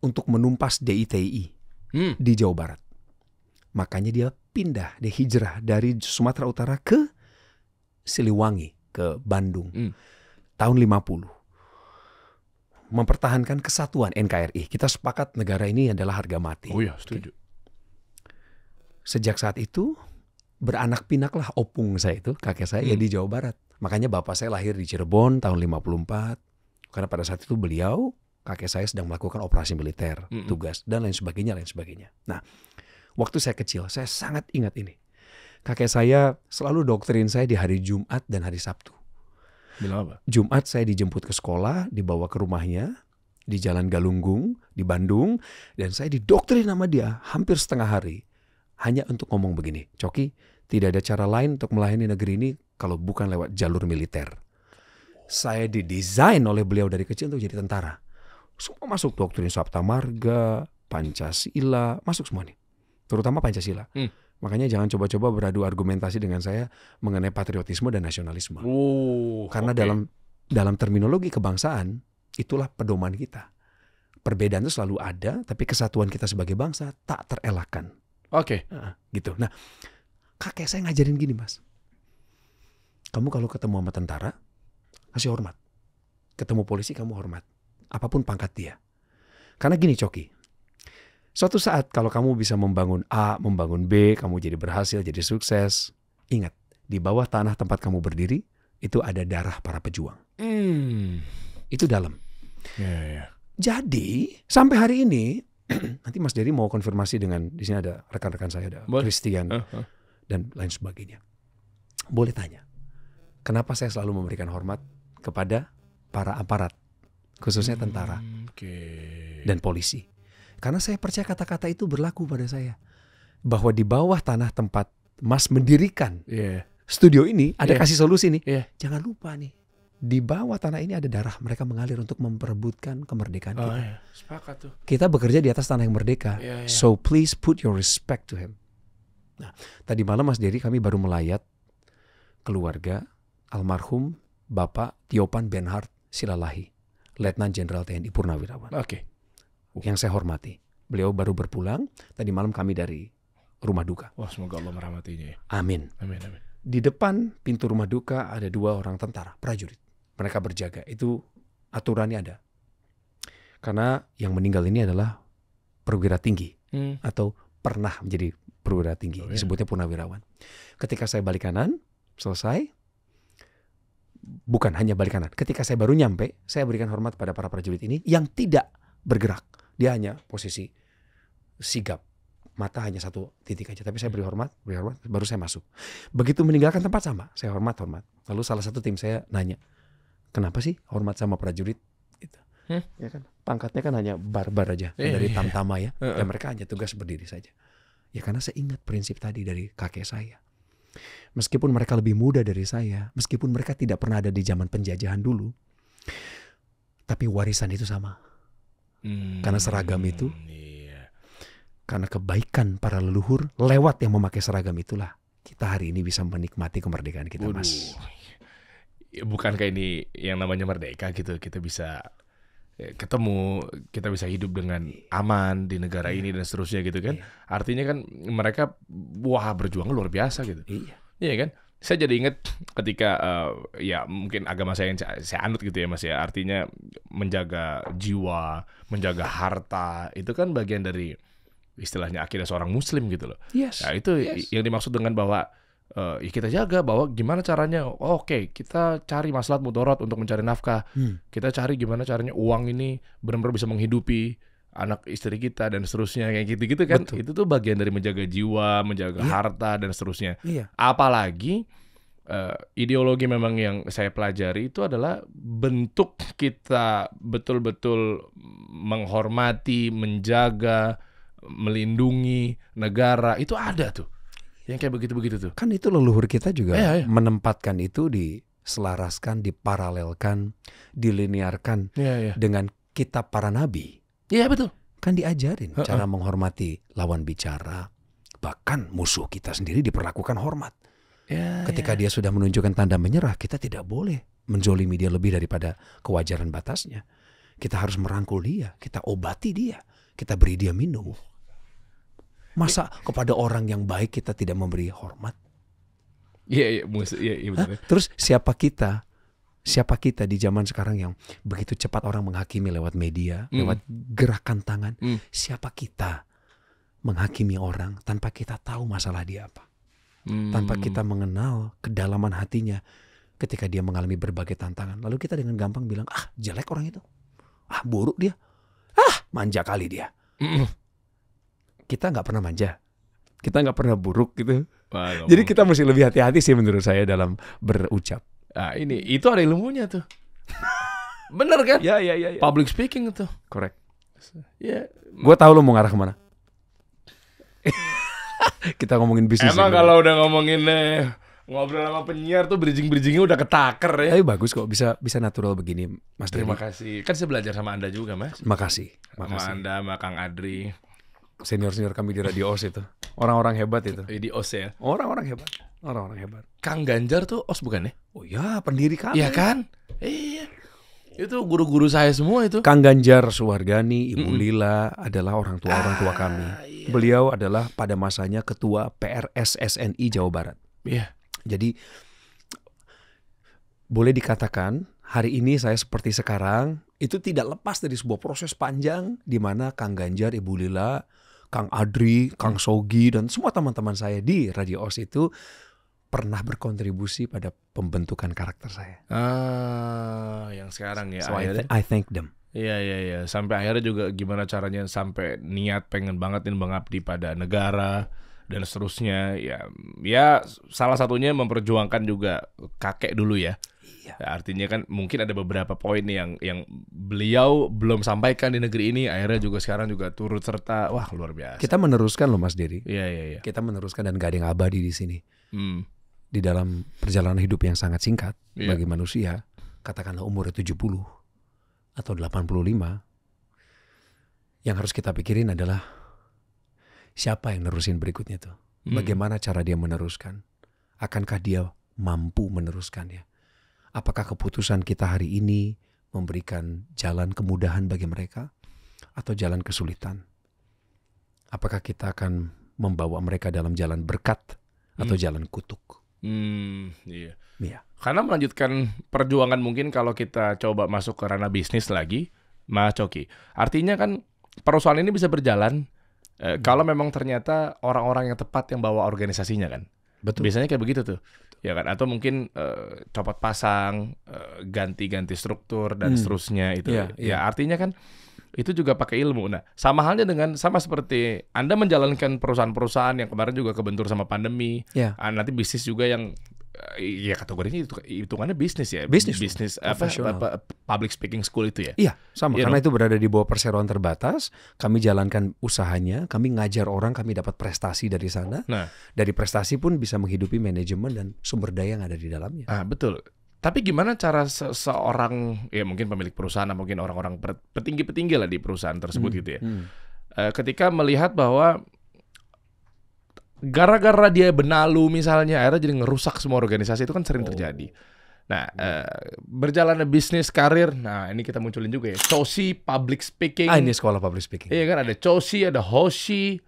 untuk menumpas DITI hmm. di Jawa Barat. Makanya dia pindah, dia hijrah dari Sumatera Utara ke Siliwangi, ke Bandung. Hmm. Tahun 50 mempertahankan kesatuan NKRI. Kita sepakat negara ini adalah harga mati. Oh iya, setuju. Sejak saat itu beranak pinaklah opung saya itu, kakek saya ya hmm. ya di Jawa Barat. Makanya bapak saya lahir di Cirebon tahun 54. Karena pada saat itu beliau kakek saya sedang melakukan operasi militer, hmm. tugas dan lain sebagainya, lain sebagainya. Nah, waktu saya kecil saya sangat ingat ini. Kakek saya selalu doktrin saya di hari Jumat dan hari Sabtu. apa? Jumat saya dijemput ke sekolah, dibawa ke rumahnya di Jalan Galunggung di Bandung dan saya didoktrin nama dia hampir setengah hari hanya untuk ngomong begini, Coki, tidak ada cara lain untuk melayani negeri ini kalau bukan lewat jalur militer. Saya didesain oleh beliau dari kecil untuk jadi tentara. Semua masuk doktrin Sabta Marga, Pancasila, masuk semua nih. Terutama Pancasila. Hmm. Makanya jangan coba-coba beradu argumentasi dengan saya mengenai patriotisme dan nasionalisme. Oh, Karena okay. dalam dalam terminologi kebangsaan itulah pedoman kita. Perbedaan itu selalu ada, tapi kesatuan kita sebagai bangsa tak terelakkan. Oke. Okay. gitu. Nah, kakek saya ngajarin gini, Mas. Kamu kalau ketemu sama tentara, kasih hormat. Ketemu polisi kamu hormat. Apapun pangkat dia. Karena gini, Coki. Suatu saat kalau kamu bisa membangun A, membangun B, kamu jadi berhasil, jadi sukses. Ingat, di bawah tanah tempat kamu berdiri, itu ada darah para pejuang. Hmm. Itu dalam. Yeah, yeah. Ya. Jadi, sampai hari ini nanti Mas Dery mau konfirmasi dengan di sini ada rekan-rekan saya ada Boleh. Christian uh, -huh. dan lain sebagainya. Boleh tanya. Kenapa saya selalu memberikan hormat kepada para aparat, khususnya hmm, tentara hmm, okay. dan polisi? Karena saya percaya kata-kata itu berlaku pada saya bahwa di bawah tanah tempat Mas mendirikan yeah. studio ini ada yeah. kasih solusi nih. Yeah. Jangan lupa nih di bawah tanah ini ada darah mereka mengalir untuk memperebutkan kemerdekaan oh, kita. Ya. Sepakat tuh. Kita bekerja di atas tanah yang merdeka. Ya, ya. So please put your respect to him. Nah, tadi malam Mas Dery kami baru melayat keluarga almarhum Bapak Tiopan Benhard Silalahi, Letnan Jenderal TNI Purnawirawan. Oke. Okay. Yang saya hormati. Beliau baru berpulang tadi malam kami dari rumah duka. Wah, semoga Allah merahmatinya ya. Amin. Amin amin. Di depan pintu rumah duka ada dua orang tentara, prajurit mereka berjaga. Itu aturannya ada. Karena yang meninggal ini adalah perwira tinggi hmm. atau pernah menjadi perwira tinggi, oh, iya. disebutnya purnawirawan. Ketika saya balik kanan, selesai, bukan hanya balik kanan. Ketika saya baru nyampe, saya berikan hormat pada para prajurit ini yang tidak bergerak. Dia hanya posisi sigap. Mata hanya satu titik aja, tapi saya beri hormat, beri hormat, baru saya masuk. Begitu meninggalkan tempat sama, saya hormat, hormat. Lalu salah satu tim saya nanya, kenapa sih hormat sama prajurit gitu. Hmm? Ya kan pangkatnya kan hanya barbar aja iya, dari iya. tamtama ya. Uh -uh. Dan mereka hanya tugas berdiri saja. Ya karena saya ingat prinsip tadi dari kakek saya. Meskipun mereka lebih muda dari saya, meskipun mereka tidak pernah ada di zaman penjajahan dulu, tapi warisan itu sama. Hmm, karena seragam itu, iya. karena kebaikan para leluhur lewat yang memakai seragam itulah kita hari ini bisa menikmati kemerdekaan kita, Waduh. Mas ya bukankah ini yang namanya merdeka gitu kita bisa eh, ketemu kita bisa hidup dengan iya. aman di negara iya. ini dan seterusnya gitu kan iya. artinya kan mereka wah berjuang luar biasa gitu iya iya kan saya jadi ingat ketika uh, ya mungkin agama saya yang saya, saya anut gitu ya mas ya artinya menjaga jiwa menjaga harta itu kan bagian dari istilahnya akidah seorang muslim gitu loh yes, nah, itu yes. yang dimaksud dengan bahwa uh, ya kita jaga bahwa gimana caranya oh, oke okay, kita cari masalah mudorot untuk mencari nafkah hmm. kita cari gimana caranya uang ini benar-benar bisa menghidupi anak istri kita dan seterusnya kayak gitu-gitu kan Betul. itu tuh bagian dari menjaga jiwa menjaga yeah. harta dan seterusnya yeah. apalagi uh, ideologi memang yang saya pelajari itu adalah bentuk kita betul-betul menghormati menjaga melindungi negara itu ada tuh yang kayak begitu-begitu tuh. Kan itu leluhur kita juga ya, ya. menempatkan itu diselaraskan diparalelkan, dilinearkan ya, ya. dengan kitab para nabi. Iya betul. Kan diajarin uh -uh. cara menghormati lawan bicara, bahkan musuh kita sendiri diperlakukan hormat. Ya, Ketika ya. dia sudah menunjukkan tanda menyerah, kita tidak boleh menzolimi dia lebih daripada kewajaran batasnya. Kita harus merangkul dia, kita obati dia, kita beri dia minum. Masa kepada orang yang baik kita tidak memberi hormat? Iya, iya, iya, iya Terus siapa kita? Siapa kita di zaman sekarang yang begitu cepat orang menghakimi lewat media, mm. lewat gerakan tangan? Mm. Siapa kita menghakimi orang tanpa kita tahu masalah dia apa? Mm. Tanpa kita mengenal kedalaman hatinya ketika dia mengalami berbagai tantangan. Lalu kita dengan gampang bilang, "Ah, jelek orang itu. Ah, buruk dia. Ah, manja kali dia." Mm kita nggak pernah manja, kita nggak pernah buruk gitu. Wah, Jadi kita mesti lebih hati-hati sih menurut saya dalam berucap. Nah, ini itu ada ilmunya tuh. Bener kan? Ya, ya, ya, ya. Public speaking itu. Correct. Ya. Yeah. Gue tahu lo mau ngarah kemana. kita ngomongin bisnis. Emang kalau udah ngomongin eh, ngobrol sama penyiar tuh bridging-bridgingnya udah ketaker ya. Tapi bagus kok bisa bisa natural begini, Mas Terima Dari. kasih. Kan saya belajar sama Anda juga, Mas. Makasih. Makasih. Sama Anda, sama Kang Adri senior-senior kami di Radio OS itu. Orang-orang hebat itu. Di OS ya? Orang-orang hebat. Orang-orang hebat. Kang Ganjar tuh OS bukan ya? Oh iya, pendiri kami. Iya kan? Iya. Itu guru-guru saya semua itu. Kang Ganjar Suwargani, Ibu mm -mm. Lila adalah orang tua-orang tua kami. Ah, iya. Beliau adalah pada masanya ketua PRSSNI Jawa Barat. Iya. Yeah. Jadi boleh dikatakan hari ini saya seperti sekarang itu tidak lepas dari sebuah proses panjang di mana Kang Ganjar, Ibu Lila, Kang Adri, Kang Sogi dan semua teman-teman saya di Radio OS itu pernah berkontribusi pada pembentukan karakter saya. Ah, yang sekarang ya. So I, th I thank them. Iya iya iya, sampai akhirnya juga gimana caranya sampai niat pengen banget nih mengabdi pada negara dan seterusnya ya ya salah satunya memperjuangkan juga kakek dulu ya Iya. Artinya kan mungkin ada beberapa poin yang yang beliau belum sampaikan di negeri ini akhirnya juga sekarang juga turut serta wah luar biasa. Kita meneruskan loh Mas Diri. Iya iya iya. Kita meneruskan dan gak ada yang abadi di sini. Hmm. Di dalam perjalanan hidup yang sangat singkat iya. bagi manusia, katakanlah umurnya 70 atau 85 yang harus kita pikirin adalah siapa yang nerusin berikutnya tuh? Hmm. Bagaimana cara dia meneruskan? Akankah dia mampu meneruskannya? Apakah keputusan kita hari ini memberikan jalan kemudahan bagi mereka atau jalan kesulitan? Apakah kita akan membawa mereka dalam jalan berkat atau hmm. jalan kutuk? Hmm, iya. Iya. Karena melanjutkan perjuangan mungkin kalau kita coba masuk ke ranah bisnis lagi, Mas Coki. Artinya kan perusahaan ini bisa berjalan Eh, kalau memang ternyata orang-orang yang tepat yang bawa organisasinya kan. Betul. Biasanya kayak begitu tuh. Betul. Ya kan atau mungkin uh, copot pasang, ganti eh, ganti-ganti struktur dan hmm. seterusnya itu. Ya, ya, ya artinya kan itu juga pakai ilmu. Nah, sama halnya dengan sama seperti Anda menjalankan perusahaan-perusahaan yang kemarin juga kebentur sama pandemi. Ya. nanti bisnis juga yang Eh, ya kategorinya itu hitungannya bisnis ya. Bisnis. Bisnis apa, public speaking school itu ya. Iya, sama you ya, karena know? itu berada di bawah perseroan terbatas, kami jalankan usahanya, kami ngajar orang, kami dapat prestasi dari sana. Nah, dari prestasi pun bisa menghidupi manajemen dan sumber daya yang ada di dalamnya. Ah, betul. Tapi gimana cara se seorang ya mungkin pemilik perusahaan mungkin orang-orang petinggi-petinggi lah di perusahaan tersebut hmm, gitu ya. Hmm. Eh, ketika melihat bahwa gara-gara dia benalu misalnya akhirnya jadi ngerusak semua organisasi itu kan sering oh. terjadi. Nah, uh, berjalannya bisnis karir, nah ini kita munculin juga ya. Chosi public speaking. Ah, ini sekolah public speaking. Iya kan ada Chosi, ada Hoshi.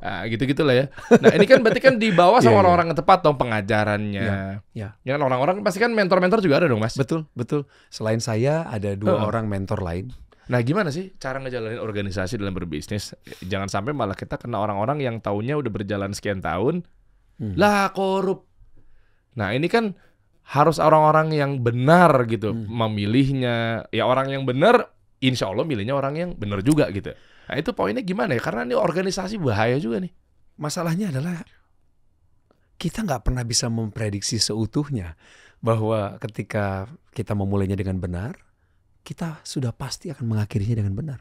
Nah, gitu-gitu ya. Nah, ini kan berarti kan dibawa iya, sama iya. orang-orang yeah, yeah. yang tepat dong pengajarannya. Iya. Yeah, yeah. Ya kan orang-orang pasti kan mentor-mentor juga ada dong, Mas. Betul, betul. Selain saya ada dua uh -uh. orang mentor lain. Nah, gimana sih cara ngejalanin organisasi dalam berbisnis? Jangan sampai malah kita kena orang-orang yang taunya udah berjalan sekian tahun, hmm. lah korup. Nah, ini kan harus orang-orang yang benar gitu hmm. memilihnya. Ya orang yang benar, insya Allah milihnya orang yang benar juga gitu. Nah, itu poinnya gimana ya? Karena ini organisasi bahaya juga nih. Masalahnya adalah kita nggak pernah bisa memprediksi seutuhnya bahwa ketika kita memulainya dengan benar, kita sudah pasti akan mengakhirinya dengan benar.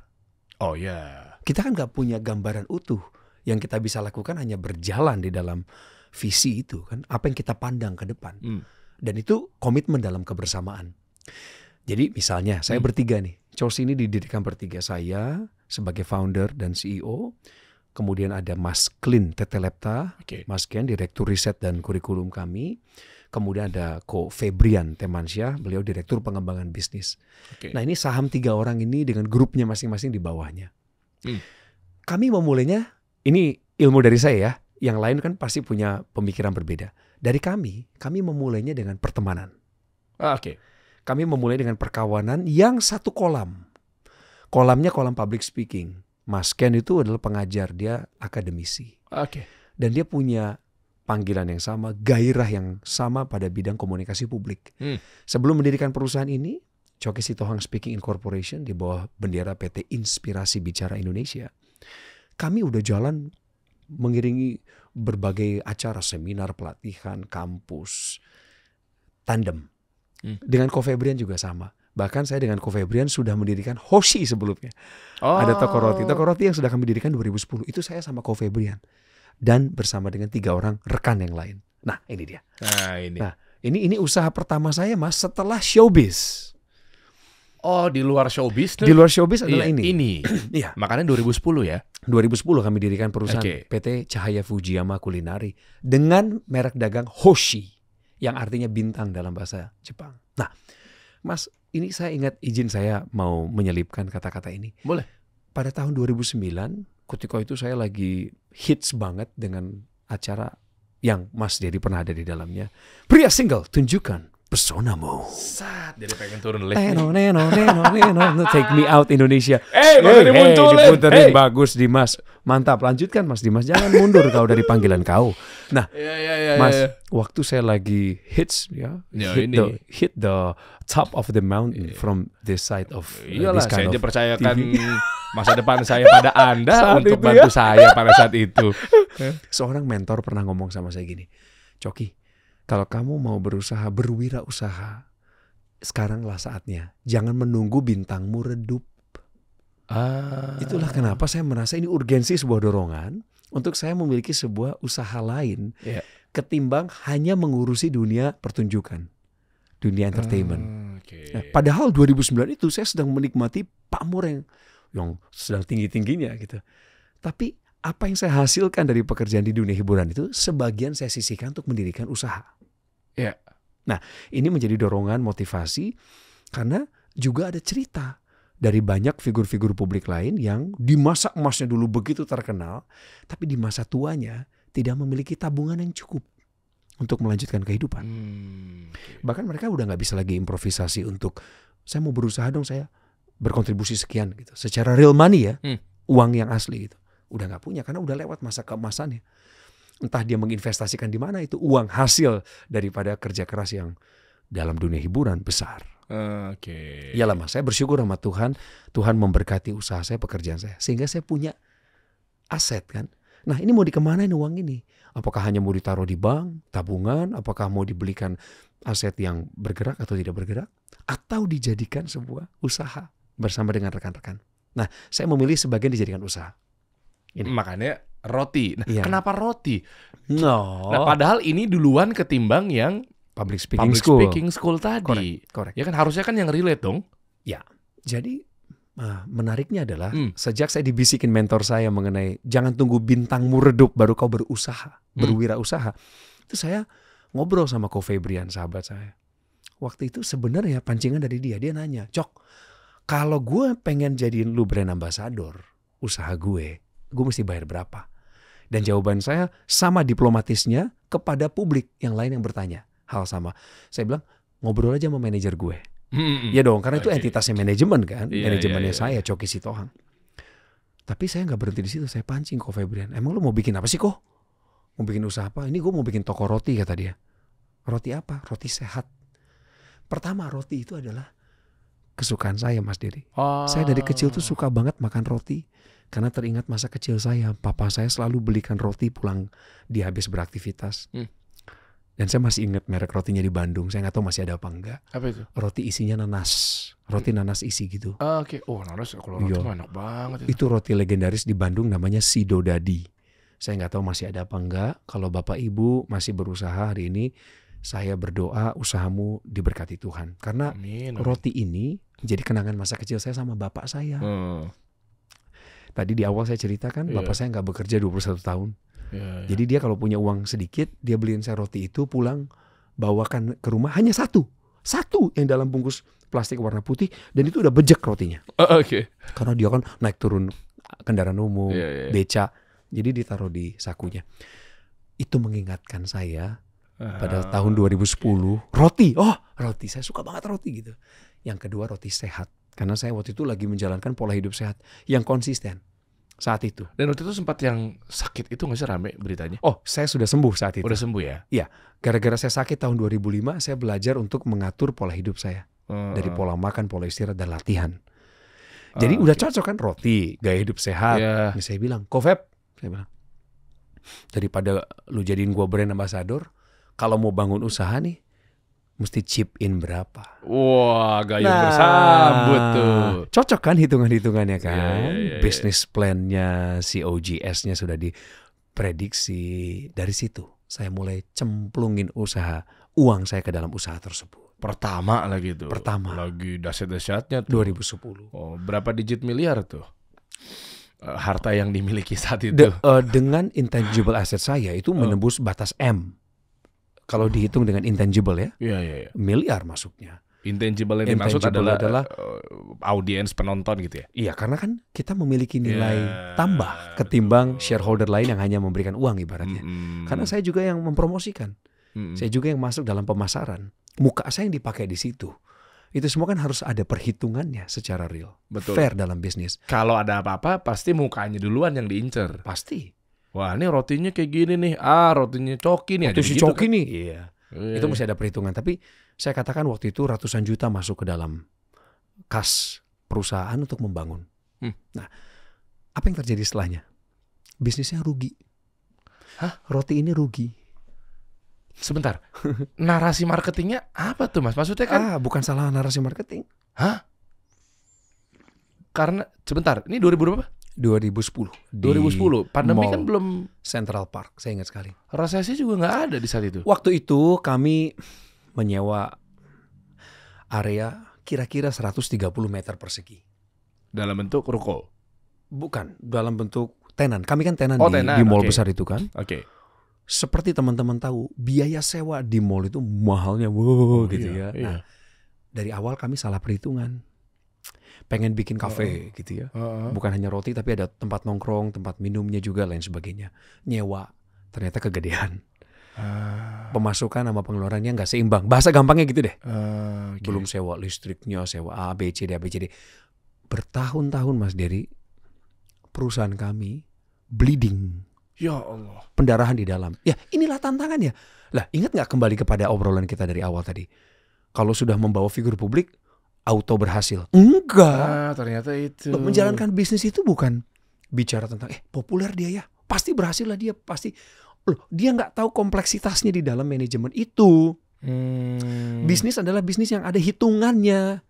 Oh ya. Yeah. Kita kan nggak punya gambaran utuh. Yang kita bisa lakukan hanya berjalan di dalam visi itu kan. Apa yang kita pandang ke depan. mm. Dan itu komitmen dalam kebersamaan. Jadi misalnya saya hmm. bertiga nih. Chelsea ini didirikan bertiga saya sebagai founder dan CEO. Kemudian ada Mas Klin Tetelepta, okay. Mas Ken, Direktur Riset dan Kurikulum kami kemudian ada Ko Febrian Temansyah, beliau direktur pengembangan bisnis. Okay. Nah ini saham tiga orang ini dengan grupnya masing-masing di bawahnya. Hmm. Kami memulainya, ini ilmu dari saya ya, yang lain kan pasti punya pemikiran berbeda. Dari kami, kami memulainya dengan pertemanan. Ah, Oke. Okay. Kami memulai dengan perkawanan yang satu kolam. Kolamnya kolam public speaking. Mas Ken itu adalah pengajar, dia akademisi. Ah, oke. Okay. Dan dia punya panggilan yang sama, gairah yang sama pada bidang komunikasi publik. Hmm. Sebelum mendirikan perusahaan ini, Coki Sitohang Speaking Incorporation di bawah bendera PT Inspirasi Bicara Indonesia, kami udah jalan mengiringi berbagai acara, seminar, pelatihan, kampus, tandem. Hmm. Dengan Kofebrian juga sama. Bahkan saya dengan Kofebrian sudah mendirikan Hoshi sebelumnya. Oh. Ada Toko Roti. Toko Roti yang sudah kami dirikan 2010. Itu saya sama Kofebrian dan bersama dengan tiga orang rekan yang lain. Nah, ini dia. Nah, ini. Nah, ini ini usaha pertama saya Mas setelah showbiz. Oh, di luar showbiz tuh. Di luar showbiz adalah iya, ini. Ini. Iya. Makanya 2010 ya. 2010 kami dirikan perusahaan okay. PT Cahaya Fujiyama Kulinari dengan merek dagang Hoshi yang artinya bintang dalam bahasa Jepang. Nah, Mas, ini saya ingat izin saya mau menyelipkan kata-kata ini. Boleh. Pada tahun 2009 Kutiko itu saya lagi hits banget dengan acara yang Mas Dedi pernah ada di dalamnya. Pria single, tunjukkan personamu. Sat, jadi pengen turun lift. Neno, neno, neno, neno, neno, take me out Indonesia. Eh, hey, hey, dimunculin. Eh. Diputerin hey. bagus Dimas. Mantap, lanjutkan Mas Dimas. Jangan mundur kau dari panggilan kau. Nah, yeah, yeah, yeah, ya, ya, Mas, yeah, yeah. waktu saya lagi hits ya, yeah, hit ini. the hit the top of the mountain yeah. from this side of uh, Yalah, this kind saya of percayakan TV. masa depan saya pada Anda saat untuk bantu ya? saya pada saat itu. Seorang mentor pernah ngomong sama saya gini, Coki, kalau kamu mau berusaha berwirausaha, sekaranglah saatnya. Jangan menunggu bintangmu redup. Ah. Itulah kenapa saya merasa ini urgensi sebuah dorongan untuk saya memiliki sebuah usaha lain yeah. ketimbang hanya mengurusi dunia pertunjukan, dunia entertainment. Hmm, ah, okay. nah, padahal 2009 itu saya sedang menikmati pamor yang yang sedang tinggi-tingginya gitu. Tapi apa yang saya hasilkan dari pekerjaan di dunia hiburan itu sebagian saya sisihkan untuk mendirikan usaha. Ya. Yeah. Nah, ini menjadi dorongan motivasi karena juga ada cerita dari banyak figur-figur publik lain yang di masa emasnya dulu begitu terkenal, tapi di masa tuanya tidak memiliki tabungan yang cukup untuk melanjutkan kehidupan. Hmm. Bahkan mereka udah nggak bisa lagi improvisasi untuk saya mau berusaha dong saya berkontribusi sekian gitu. Secara real money ya, hmm. uang yang asli gitu. Udah nggak punya karena udah lewat masa keemasannya. Entah dia menginvestasikan di mana itu uang hasil daripada kerja keras yang dalam dunia hiburan besar. Oke. Okay. Iyalah mas, saya bersyukur sama Tuhan. Tuhan memberkati usaha saya, pekerjaan saya, sehingga saya punya aset kan. Nah ini mau dikemanain uang ini? Apakah hanya mau ditaruh di bank, tabungan? Apakah mau dibelikan aset yang bergerak atau tidak bergerak? Atau dijadikan sebuah usaha? bersama dengan rekan-rekan. Nah, saya memilih sebagian dijadikan usaha. Ini. Makanya roti. Nah, iya. kenapa roti? No. Nah, padahal ini duluan ketimbang yang public speaking public school. speaking school tadi. Correct. Correct. Ya kan harusnya kan yang relate dong. Ya. Jadi Nah, menariknya adalah hmm. sejak saya dibisikin mentor saya mengenai jangan tunggu bintang redup baru kau berusaha, hmm. berwirausaha. Itu saya ngobrol sama Ko Febrian sahabat saya. Waktu itu sebenarnya pancingan dari dia, dia nanya, "Cok, kalau gue pengen jadiin lu brand ambassador usaha gue, gue mesti bayar berapa? Dan jawaban saya sama diplomatisnya kepada publik yang lain yang bertanya hal sama. Saya bilang ngobrol aja sama manajer gue. Hmm, ya dong, karena okay. itu entitasnya manajemen kan, yeah, manajemennya yeah, yeah. saya iya. Coki Sitohang. Tapi saya nggak berhenti di situ, saya pancing kok Febrian. Emang lu mau bikin apa sih kok? Mau bikin usaha apa? Ini gue mau bikin toko roti kata dia. Roti apa? Roti sehat. Pertama roti itu adalah kesukaan saya Mas Dedi. Oh. Saya dari oh. kecil tuh suka banget makan roti karena teringat masa kecil saya, papa saya selalu belikan roti pulang di habis beraktivitas. Hmm. Dan saya masih ingat merek rotinya di Bandung. Saya nggak tahu masih ada apa enggak. Apa itu? Roti isinya nanas. Roti hmm. nanas isi gitu. Ah, oke. Okay. Oh nanas ya. kalau roti iya. enak banget. Itu. itu roti legendaris di Bandung namanya Sido Dadi. Saya nggak tahu masih ada apa enggak. Kalau bapak ibu masih berusaha hari ini, saya berdoa usahamu diberkati Tuhan. Karena amin. roti ini jadi kenangan masa kecil saya sama bapak saya. Hmm. Tadi di awal saya ceritakan yeah. bapak saya nggak bekerja 21 tahun. Yeah, yeah. Jadi dia kalau punya uang sedikit, dia beliin saya roti itu pulang bawakan ke rumah hanya satu. Satu yang dalam bungkus plastik warna putih dan itu udah bejek rotinya. Uh, Oke. Okay. Karena dia kan naik turun kendaraan umum, yeah, yeah. Iya. beca. Jadi ditaruh di sakunya. Itu mengingatkan saya pada ah. tahun 2010 okay. roti. Oh, roti. Saya suka banget roti gitu. Yang kedua roti sehat. Karena saya waktu itu lagi menjalankan pola hidup sehat yang konsisten saat itu. Dan waktu itu sempat yang sakit itu nggak sih rame beritanya? Oh, saya sudah sembuh saat itu. Udah sembuh ya? Iya. Gara-gara saya sakit tahun 2005, saya belajar untuk mengatur pola hidup saya. Uh, Dari oh. pola makan, pola istirahat, dan latihan. Ah, Jadi okay. udah cocok kan roti, gaya hidup sehat. Yeah. Ini saya bilang, Kofep, saya bilang, daripada lu jadiin gua brand ambassador, kalau mau bangun usaha nih, mesti chip in berapa. Wah, gayung nah, bersambut tuh. Cocok kan hitungan-hitungannya kan? Yeah, yeah, yeah, iya. Business plan-nya, COGS-nya sudah diprediksi. Dari situ saya mulai cemplungin usaha, uang saya ke dalam usaha tersebut. Pertama lagi tuh. Pertama. Lagi dahsyat-dahsyatnya tuh. 2010. Oh, berapa digit miliar tuh? Eh, harta yang dimiliki saat itu. De, uh, dengan intangible asset saya itu eh. menembus batas M kalau dihitung dengan intangible ya, ya, ya, ya. miliar masuknya. Intangible yang dimaksud adalah, adalah uh, audiens penonton gitu ya. Iya, karena kan kita memiliki nilai yeah. tambah ketimbang shareholder lain yang hanya memberikan uang ibaratnya. Mm -hmm. Karena saya juga yang mempromosikan. Mm -hmm. Saya juga yang masuk dalam pemasaran. Muka saya yang dipakai di situ. Itu semua kan harus ada perhitungannya secara real. Betul. Fair dalam bisnis. Kalau ada apa-apa pasti mukanya duluan yang diincer. Pasti. Wah ini rotinya kayak gini nih, ah rotinya coki nih. Itu si gitu coki kan? nih. Iya. Itu masih ada perhitungan. Tapi saya katakan waktu itu ratusan juta masuk ke dalam kas perusahaan untuk membangun. Hmm. Nah, apa yang terjadi setelahnya? Bisnisnya rugi. Hah? Roti ini rugi. Sebentar, narasi marketingnya apa tuh mas? Maksudnya kan? Ah, bukan salah narasi marketing. Hah? Karena sebentar, ini 2000 berapa? 2010. 2010. Pandemi Mall, kan belum Central Park, saya ingat sekali. Resesi juga nggak ada di saat itu. Waktu itu kami menyewa area kira-kira 130 meter persegi. Dalam bentuk ruko. Bukan, dalam bentuk tenan. Kami kan tenan oh, di, di mall okay. besar itu kan. Oke. Okay. Seperti teman-teman tahu, biaya sewa di mall itu mahalnya wow oh, gitu iya, ya. Iya. Nah, dari awal kami salah perhitungan pengen bikin kafe uh, gitu ya. Uh, uh. Bukan hanya roti tapi ada tempat nongkrong, tempat minumnya juga lain sebagainya. Nyewa ternyata kegedean. Uh, Pemasukan sama pengeluarannya nggak seimbang. Bahasa gampangnya gitu deh. Uh, ah, okay. Belum sewa listriknya, sewa A, B, C, D, A, B, C, D. Bertahun-tahun Mas Dery, perusahaan kami bleeding. Ya Allah. Pendarahan di dalam. Ya inilah tantangannya. Lah ingat nggak kembali kepada obrolan kita dari awal tadi. Kalau sudah membawa figur publik, auto berhasil. Enggak. Ah, ternyata itu. Menjalankan bisnis itu bukan bicara tentang eh populer dia ya, pasti berhasil lah dia, pasti loh dia nggak tahu kompleksitasnya di dalam manajemen itu. Hmm. Bisnis adalah bisnis yang ada hitungannya.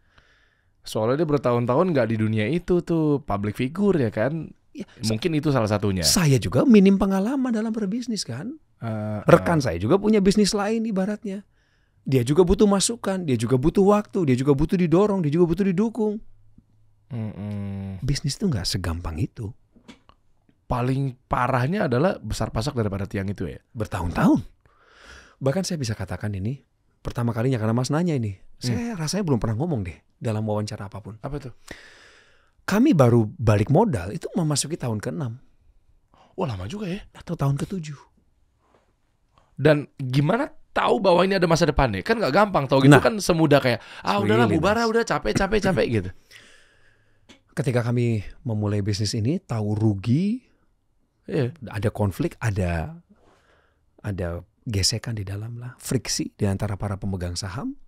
Soalnya dia bertahun-tahun nggak di dunia itu tuh public figure ya kan. Ya, Mungkin itu salah satunya. Saya juga minim pengalaman dalam berbisnis kan. Uh, uh. Rekan ah. saya juga punya bisnis lain ibaratnya dia juga butuh masukan, dia juga butuh waktu, dia juga butuh didorong, dia juga butuh didukung. Mm-mm. Bisnis tuh nggak segampang itu. Paling parahnya adalah besar pasak daripada tiang itu ya. Bertahun-tahun. Bahkan saya bisa katakan ini pertama kalinya karena Mas nanya ini. Hmm. Saya rasanya belum pernah ngomong deh dalam wawancara apapun. Apa tuh? Kami baru balik modal itu memasuki tahun ke-6. Wah, oh, lama juga ya. Atau tahun ke-7. Dan gimana tahu bahwa ini ada masa depan depannya kan nggak gampang tau gitu nah, kan semudah kayak ah udahlah bubar udah capek capek capek gitu ketika kami memulai bisnis ini tahu rugi yeah. ada konflik ada ada gesekan di dalam lah friksi di antara para pemegang saham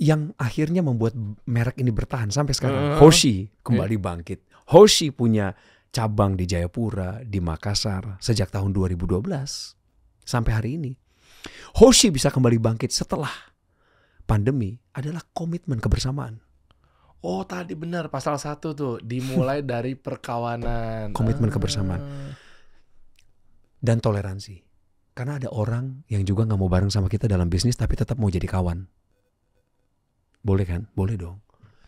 yang akhirnya membuat merek ini bertahan sampai sekarang uh, Hoshi kembali yeah. bangkit Hoshi punya cabang di Jayapura di Makassar sejak tahun 2012 sampai hari ini. Hoshi bisa kembali bangkit setelah pandemi adalah komitmen kebersamaan. Oh tadi benar pasal satu tuh dimulai dari perkawanan. Komitmen ah. kebersamaan. Dan toleransi. Karena ada orang yang juga nggak mau bareng sama kita dalam bisnis tapi tetap mau jadi kawan. Boleh kan? Boleh dong.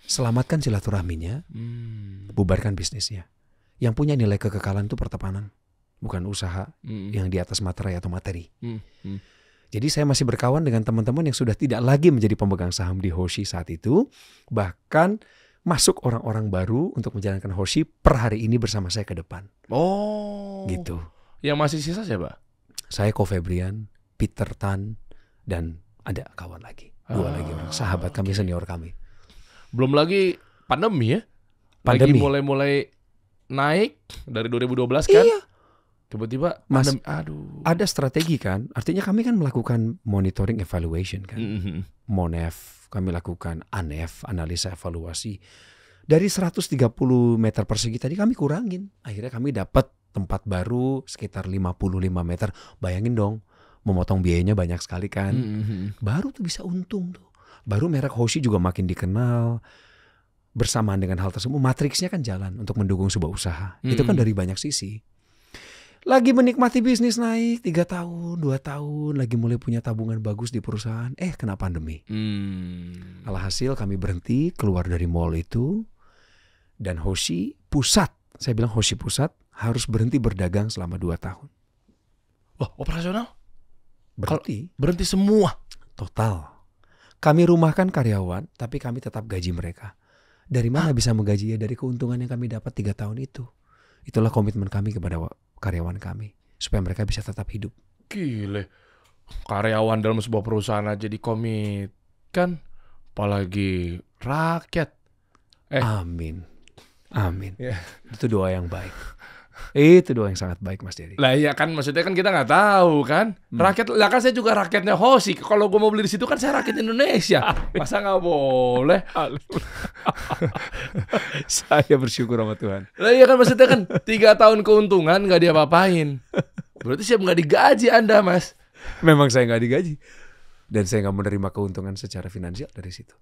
Selamatkan silaturahminya, hmm. bubarkan bisnisnya. Yang punya nilai kekekalan itu pertemanan bukan usaha mm. yang di atas materai atau materi. Mm. Mm. Jadi saya masih berkawan dengan teman-teman yang sudah tidak lagi menjadi pemegang saham di Hoshi saat itu, bahkan masuk orang-orang baru untuk menjalankan Hoshi per hari ini bersama saya ke depan. Oh. Gitu. Yang masih sisa siapa? Saya Ko Febrian, Peter Tan, dan ada kawan lagi. Dua ah, lagi orang sahabat okay. kami, senior kami. Belum lagi pandemi ya? Pandemi. Lagi mulai-mulai naik dari 2012 kan? Iya tiba-tiba Mas, aduh. Ada strategi kan? Artinya kami kan melakukan monitoring evaluation kan. Mm -hmm. Monef, kami lakukan ANEF, analisa evaluasi. Dari 130 meter persegi tadi kami kurangin. Akhirnya kami dapat tempat baru sekitar 55 meter. Bayangin dong, memotong biayanya banyak sekali kan. Mm -hmm. Baru tuh bisa untung tuh. Baru merek Hoshi juga makin dikenal bersamaan dengan hal tersebut matriksnya kan jalan untuk mendukung sebuah usaha. Mm -hmm. Itu kan mm-hmm. dari banyak sisi lagi menikmati bisnis naik tiga tahun dua tahun lagi mulai punya tabungan bagus di perusahaan eh kena pandemi hmm. alhasil kami berhenti keluar dari mall itu dan Hoshi pusat saya bilang Hoshi pusat harus berhenti berdagang selama dua tahun wah operasional berhenti berhenti semua total kami rumahkan karyawan tapi kami tetap gaji mereka dari mana Hah? bisa menggaji ya dari keuntungan yang kami dapat tiga tahun itu itulah komitmen kami kepada karyawan kami supaya mereka bisa tetap hidup. Gile, karyawan dalam sebuah perusahaan aja komit kan, apalagi rakyat. Eh. Amin, amin. Yeah. Itu doa yang baik. Itu doang yang sangat baik Mas Dedi. Lah iya kan maksudnya kan kita nggak tahu kan. Hmm. Rakyat lah kan saya juga rakyatnya Hosi. Kalau gue mau beli di situ kan saya rakyat Indonesia. Masa nggak boleh? saya bersyukur sama Tuhan. Lah iya kan maksudnya kan tiga tahun keuntungan nggak dia apain Berarti siap nggak digaji Anda Mas. Memang saya nggak digaji. Dan saya nggak menerima keuntungan secara finansial dari situ.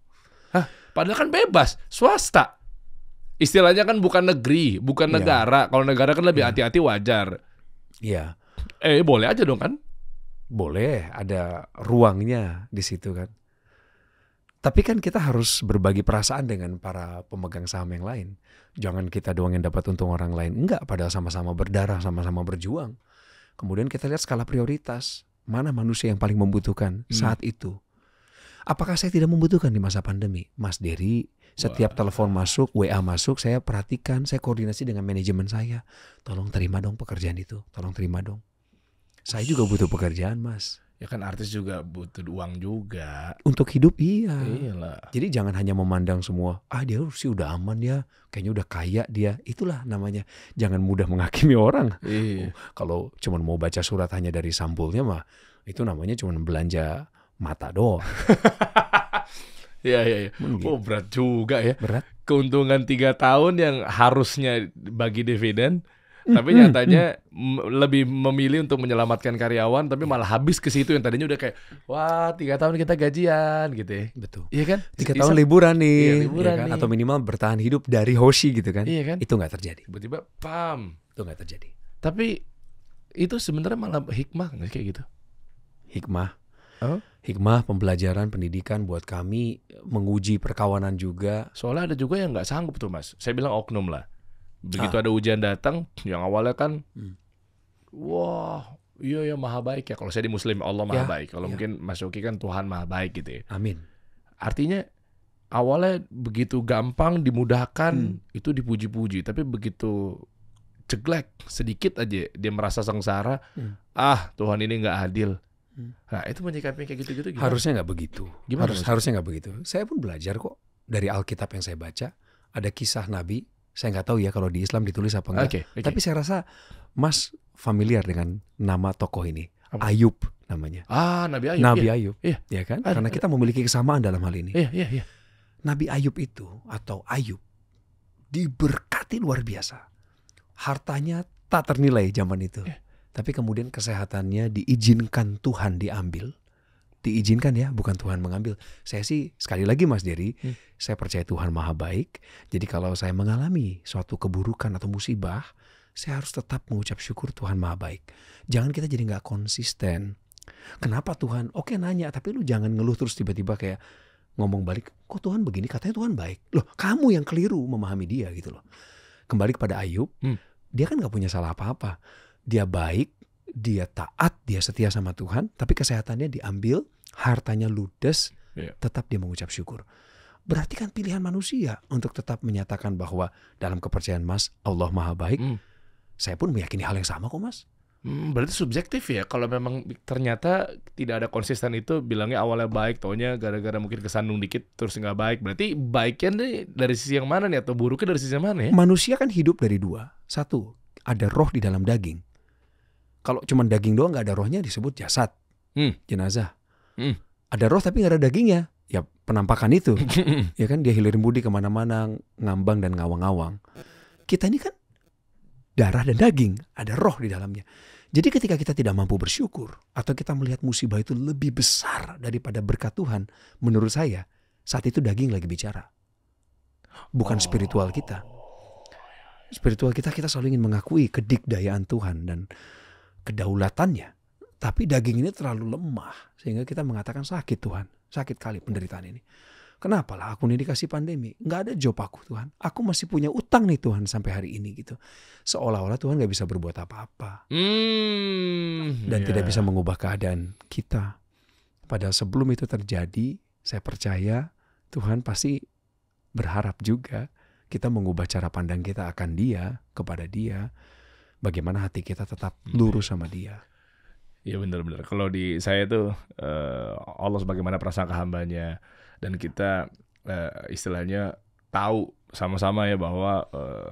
Hah? Padahal kan bebas, swasta. Istilahnya kan bukan negeri, bukan yeah. negara. Kalau negara kan lebih iya. hati-hati yeah. wajar. Iya. Yeah. Eh boleh aja dong kan? Boleh, ada ruangnya di situ kan. Tapi kan kita harus berbagi perasaan dengan para pemegang saham yang lain. Jangan kita doang yang dapat untung orang lain. Enggak, padahal sama-sama berdarah, sama-sama berjuang. Kemudian kita lihat skala prioritas. Mana manusia yang paling membutuhkan hmm. saat itu. Apakah saya tidak membutuhkan di masa pandemi? Mas Dery setiap Wah. telepon masuk, WA masuk, saya perhatikan, saya koordinasi dengan manajemen saya. Tolong terima dong pekerjaan itu, tolong terima dong. Saya juga butuh pekerjaan, Mas. Ya kan artis juga butuh uang juga. Untuk hidup iya. Iyalah. Jadi jangan hanya memandang semua, ah dia sih udah aman ya, kayaknya udah kaya dia. Itulah namanya. Jangan mudah menghakimi orang. Iya. Oh, kalau cuman mau baca surat hanya dari sampulnya mah itu namanya cuman belanja mata doang. Iya iya iya. Gitu. Oh berat juga ya. Berat. Keuntungan tiga tahun yang harusnya bagi dividen, mm, tapi mm, nyatanya mm. lebih memilih untuk menyelamatkan karyawan, tapi iya. malah habis ke situ yang tadinya udah kayak wah tiga tahun kita gajian gitu ya. Betul. Iya kan? Tiga tahun liburan nih. Iya, iya liburan iya kan? nih. Atau minimal bertahan hidup dari Hoshi gitu kan? Iya kan? Itu nggak terjadi. Tiba-tiba pam. Itu nggak terjadi. Tapi itu sebenarnya malah hikmah nggak kayak gitu? Hikmah. Oh? hikmah pembelajaran pendidikan buat kami menguji perkawanan juga. Soalnya ada juga yang nggak sanggup tuh mas. Saya bilang oknum lah. Begitu ah. ada ujian datang, yang awalnya kan, hmm. wah, iya ya maha baik ya. Kalau saya di muslim Allah maha ya, baik. Kalau ya. mungkin Mas Yoki kan Tuhan maha baik gitu ya. Amin. Artinya awalnya begitu gampang dimudahkan hmm. itu dipuji-puji, tapi begitu ceglek sedikit aja dia merasa sengsara, hmm. ah Tuhan ini nggak adil Hmm. Nah itu menyikapi kayak gitu-gitu gimana? Harusnya nggak begitu. Gimana Harus, harusnya nggak begitu. Saya pun belajar kok dari Alkitab yang saya baca. Ada kisah Nabi. Saya nggak tahu ya kalau di Islam ditulis apa enggak. Okay, okay. Tapi saya rasa Mas familiar dengan nama tokoh ini. Ayub namanya. Ah Nabi Ayub. Nabi iya. Ayub. Iya. Ya kan? Ada, Karena kita memiliki kesamaan dalam hal ini. Iya, iya, iya. Nabi Ayub itu atau Ayub diberkati luar biasa. Hartanya tak ternilai zaman itu. Iya tapi kemudian kesehatannya diizinkan Tuhan diambil. Diizinkan ya, bukan Tuhan mengambil. Saya sih sekali lagi Mas Dery, hmm. saya percaya Tuhan maha baik. Jadi kalau saya mengalami suatu keburukan atau musibah, saya harus tetap mengucap syukur Tuhan maha baik. Jangan kita jadi nggak konsisten. Kenapa Tuhan? Oke nanya, tapi lu jangan ngeluh terus tiba-tiba kayak ngomong balik, kok Tuhan begini? Katanya Tuhan baik. Loh, kamu yang keliru memahami dia gitu loh. Kembali kepada Ayub, hmm. dia kan nggak punya salah apa-apa dia baik, dia taat, dia setia sama Tuhan, tapi kesehatannya diambil, hartanya ludes, yeah. tetap dia mengucap syukur. Berarti kan pilihan manusia untuk tetap menyatakan bahwa dalam kepercayaan Mas, Allah Maha Baik. Mm. Saya pun meyakini hal yang sama kok Mas. Hmm, berarti subjektif ya kalau memang ternyata tidak ada konsisten itu bilangnya awalnya baik taunya gara-gara mungkin kesandung dikit terus nggak baik berarti baiknya nih dari sisi yang mana nih atau buruknya dari sisi yang mana ya manusia kan hidup dari dua satu ada roh di dalam daging kalau cuma daging doang nggak ada rohnya disebut jasad. Hmm. Jenazah. Hmm. Ada roh tapi nggak ada dagingnya. Ya penampakan itu. ya kan dia hilirin budi kemana-mana, ngambang dan ngawang-ngawang. Kita ini kan darah dan daging, ada roh di dalamnya. Jadi ketika kita tidak mampu bersyukur atau kita melihat musibah itu lebih besar daripada berkat Tuhan, menurut saya saat itu daging lagi bicara. Bukan spiritual kita. Oh, iya, iya. Spiritual kita kita selalu ingin mengakui kedikdayaan Tuhan dan kedaulatannya. Tapi daging ini terlalu lemah sehingga kita mengatakan sakit Tuhan, sakit kali penderitaan ini. Kenapa lah aku ini dikasih pandemi? Gak ada job aku Tuhan. Aku masih punya utang nih Tuhan sampai hari ini gitu. Seolah-olah Tuhan gak bisa berbuat apa-apa. Mm, dan yeah. tidak ya. bisa mengubah keadaan kita. Padahal sebelum itu terjadi, saya percaya Tuhan pasti berharap juga kita mengubah cara pandang kita akan dia, kepada dia bagaimana hati kita tetap hmm. lurus sama dia. Iya benar-benar. Kalau di saya itu uh, eh, Allah sebagaimana prasangka hambanya dan kita uh, istilahnya tahu sama-sama ya bahwa uh,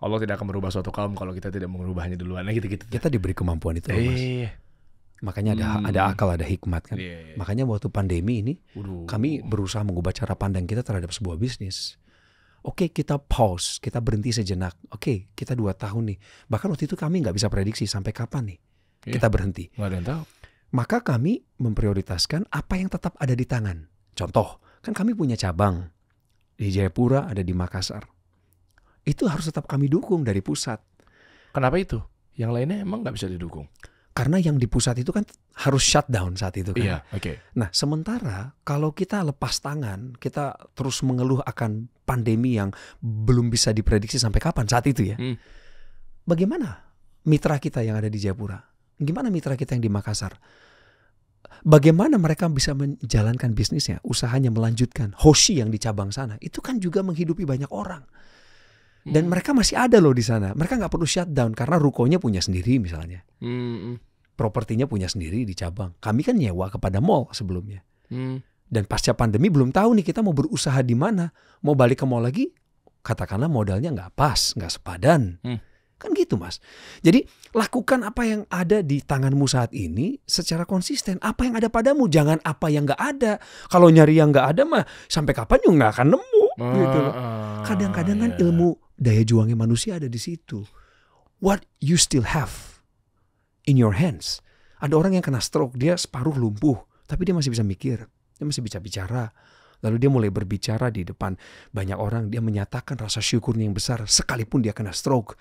Allah tidak akan merubah suatu kaum kalau kita tidak mengubahnya duluan. Nah, gitu gitu. Kita diberi kemampuan itu, loh, Mas. Makanya ada hmm. ada akal, ada hikmat kan. yeah. Iya, iya. Makanya waktu pandemi ini Uduh. kami berusaha mengubah cara pandang kita terhadap sebuah bisnis. Oke, okay, kita pause, kita berhenti sejenak. Oke, okay, kita dua tahun nih. Bahkan waktu itu kami nggak bisa prediksi sampai kapan nih yeah. kita berhenti. Gak ada yang tahu. Maka kami memprioritaskan apa yang tetap ada di tangan. Contoh, kan kami punya cabang di Jayapura, ada di Makassar. Itu harus tetap kami dukung dari pusat. Kenapa itu? Yang lainnya emang nggak bisa didukung? karena yang di pusat itu kan harus shutdown saat itu kan. Iya, Okay. Nah, sementara kalau kita lepas tangan, kita terus mengeluh akan pandemi yang belum bisa diprediksi sampai kapan saat itu ya. Hmm. Bagaimana mitra kita yang ada di Jayapura? Gimana mitra kita yang di Makassar? Bagaimana mereka bisa menjalankan bisnisnya, usahanya melanjutkan? Hoshi yang di cabang sana itu kan juga menghidupi banyak orang. Dan hmm. mereka masih ada loh di sana. Mereka nggak perlu shutdown karena rukonya punya sendiri misalnya. Hmm, hmm. Propertinya punya sendiri di cabang. Kami kan nyewa kepada mall sebelumnya. Hmm. Dan pasca pandemi belum tahu nih kita mau berusaha di mana. Mau balik ke mall lagi? Katakanlah modalnya nggak pas, nggak sepadan. Hmm. Kan gitu mas. Jadi lakukan apa yang ada di tanganmu saat ini secara konsisten. Apa yang ada padamu. Jangan apa yang nggak ada. Kalau nyari yang nggak ada mah sampai kapan juga nggak akan nemu. Uh, gitu loh. Ah, Kadang-kadang kan yeah. ilmu daya juangnya manusia ada di situ. What you still have in your hands. Ada orang yang kena stroke, dia separuh lumpuh, tapi dia masih bisa mikir, dia masih bisa bicara. Lalu dia mulai berbicara di depan banyak orang, dia menyatakan rasa syukurnya yang besar sekalipun dia kena stroke.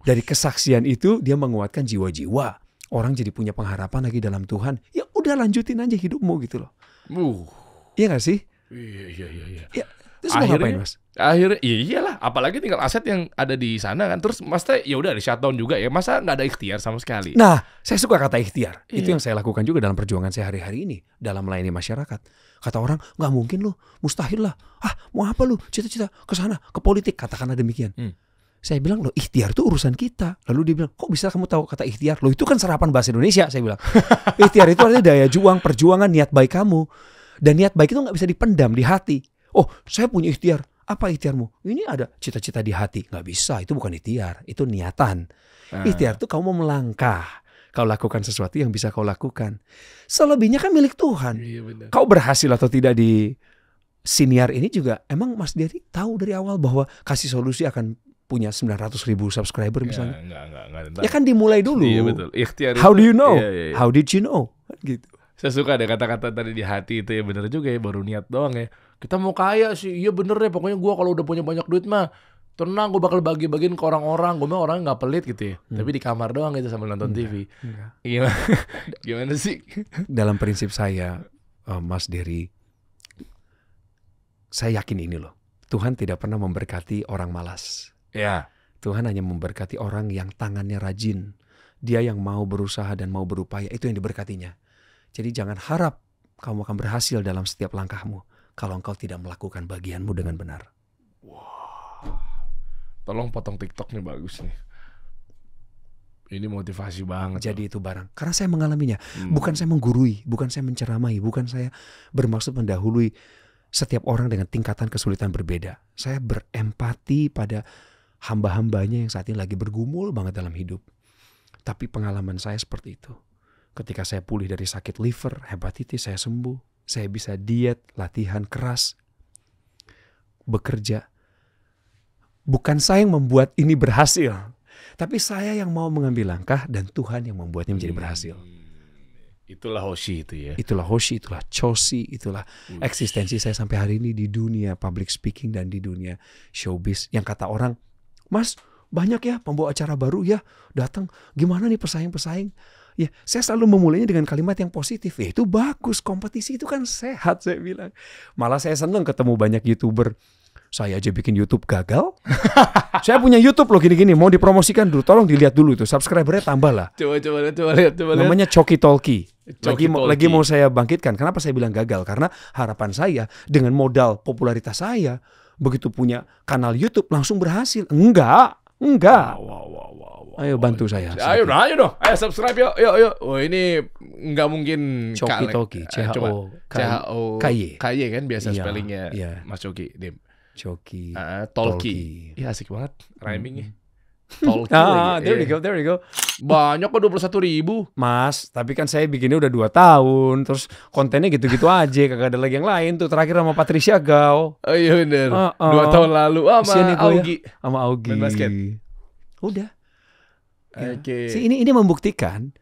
Dari kesaksian itu dia menguatkan jiwa-jiwa. Orang jadi punya pengharapan lagi dalam Tuhan. Ya udah lanjutin aja hidupmu gitu loh. Uh. Iya gak sih? Iya, iya, iya. iya. Ya, Terus akhirnya, mau ngapain mas? Akhirnya, iya iyalah. Apalagi tinggal aset yang ada di sana kan. Terus mas teh ya udah di shutdown juga ya. Masa nggak ada ikhtiar sama sekali? Nah, saya suka kata ikhtiar. Iya. Itu yang saya lakukan juga dalam perjuangan saya hari-hari ini dalam melayani masyarakat. Kata orang nggak mungkin loh, mustahil lah. Ah mau apa lu? Cita-cita ke sana, ke politik katakanlah demikian. Hmm. Saya bilang loh ikhtiar itu urusan kita. Lalu dia bilang kok bisa kamu tahu kata ikhtiar? lo itu kan sarapan bahasa Indonesia. Saya bilang ikhtiar itu artinya daya juang, perjuangan, niat baik kamu. Dan niat baik itu nggak bisa dipendam di hati. Oh, saya punya ikhtiar. Apa ikhtiarmu? Ini ada cita-cita di hati. Nggak bisa, itu bukan ikhtiar. Itu niatan. Uh. Ikhtiar itu kamu mau melangkah. Kau lakukan sesuatu yang bisa kau lakukan. Selebihnya kan milik Tuhan. Iya, benar. Kau berhasil atau tidak di siniar ini juga emang Mas Dedi tahu dari awal bahwa kasih solusi akan punya 900 ribu subscriber misalnya. Ya, enggak, enggak, enggak, enggak. ya kan dimulai dulu. Iya betul. Ikhtiar How do you know? Iya, iya, iya, How did you know? Kan gitu. Saya suka deh kata-kata tadi di hati itu ya benar juga ya baru niat doang ya kita mau kaya sih iya bener deh. pokoknya gue kalau udah punya banyak duit mah tenang gue bakal bagi-bagiin ke orang-orang gue mah orang nggak pelit gitu ya hmm. tapi di kamar doang gitu sambil nonton enggak, TV enggak. gimana gimana sih dalam prinsip saya eh, Mas Dery saya yakin ini loh Tuhan tidak pernah memberkati orang malas ya Tuhan hanya memberkati orang yang tangannya rajin dia yang mau berusaha dan mau berupaya itu yang diberkatinya jadi jangan harap kamu akan berhasil dalam setiap langkahmu kalau engkau tidak melakukan bagianmu dengan benar. Wow. Tolong potong TikTok nih bagus nih. Ini motivasi banget. Jadi itu barang. Karena saya mengalaminya. Hmm. Bukan saya menggurui, bukan saya menceramahi, bukan saya bermaksud mendahului setiap orang dengan tingkatan kesulitan berbeda. Saya berempati pada hamba-hambanya yang saat ini lagi bergumul banget dalam hidup. Tapi pengalaman saya seperti itu. Ketika saya pulih dari sakit liver, hepatitis, saya sembuh saya bisa diet, latihan keras, bekerja. Bukan saya yang membuat ini berhasil, tapi saya yang mau mengambil langkah dan Tuhan yang membuatnya menjadi hmm. berhasil. Itulah Hoshi itu ya. Itulah Hoshi, itulah Chosi, itulah Ush. eksistensi saya sampai hari ini di dunia public speaking dan di dunia showbiz. Yang kata orang, Mas banyak ya pembawa acara baru ya datang. Gimana nih pesaing-pesaing? Ya, saya selalu memulainya dengan kalimat yang positif. Ya, itu bagus, kompetisi itu kan sehat saya bilang. Malah saya seneng ketemu banyak YouTuber. Saya aja bikin YouTube gagal. saya punya YouTube loh gini-gini, mau dipromosikan dulu. Tolong dilihat dulu itu, subscribernya tambah lah. Coba coba coba lihat, coba lihat. Namanya Choki Tolki. Lagi, lagi mau saya bangkitkan. Kenapa saya bilang gagal? Karena harapan saya dengan modal popularitas saya begitu punya kanal YouTube langsung berhasil. Enggak, enggak. wow, wow, wow. Ayo oh, bantu iya. saya. Ayo dong, nah, ayo dong. Ayo subscribe yuk, yuk, yuk. Oh ini nggak mungkin. Coki Toki, eh, K Y K Y kan biasa yeah, spellingnya iya. Mas Choki Dim. Coki, uh, Tolki. Iya asik banget rhymingnya. Hmm. Tolki ah, there yeah. we iya. go, there we go. Banyak kok satu ribu. Mas, tapi kan saya bikinnya udah 2 tahun. Terus kontennya gitu-gitu aja. Kagak ada lagi yang lain tuh. Terakhir sama Patricia Gao. Oh iya bener. Uh -uh. 2 tahun lalu ah, sama ya, Augie. Sama Augie. Main basket. Udah. Ya. Okay. Si ini ini membuktikan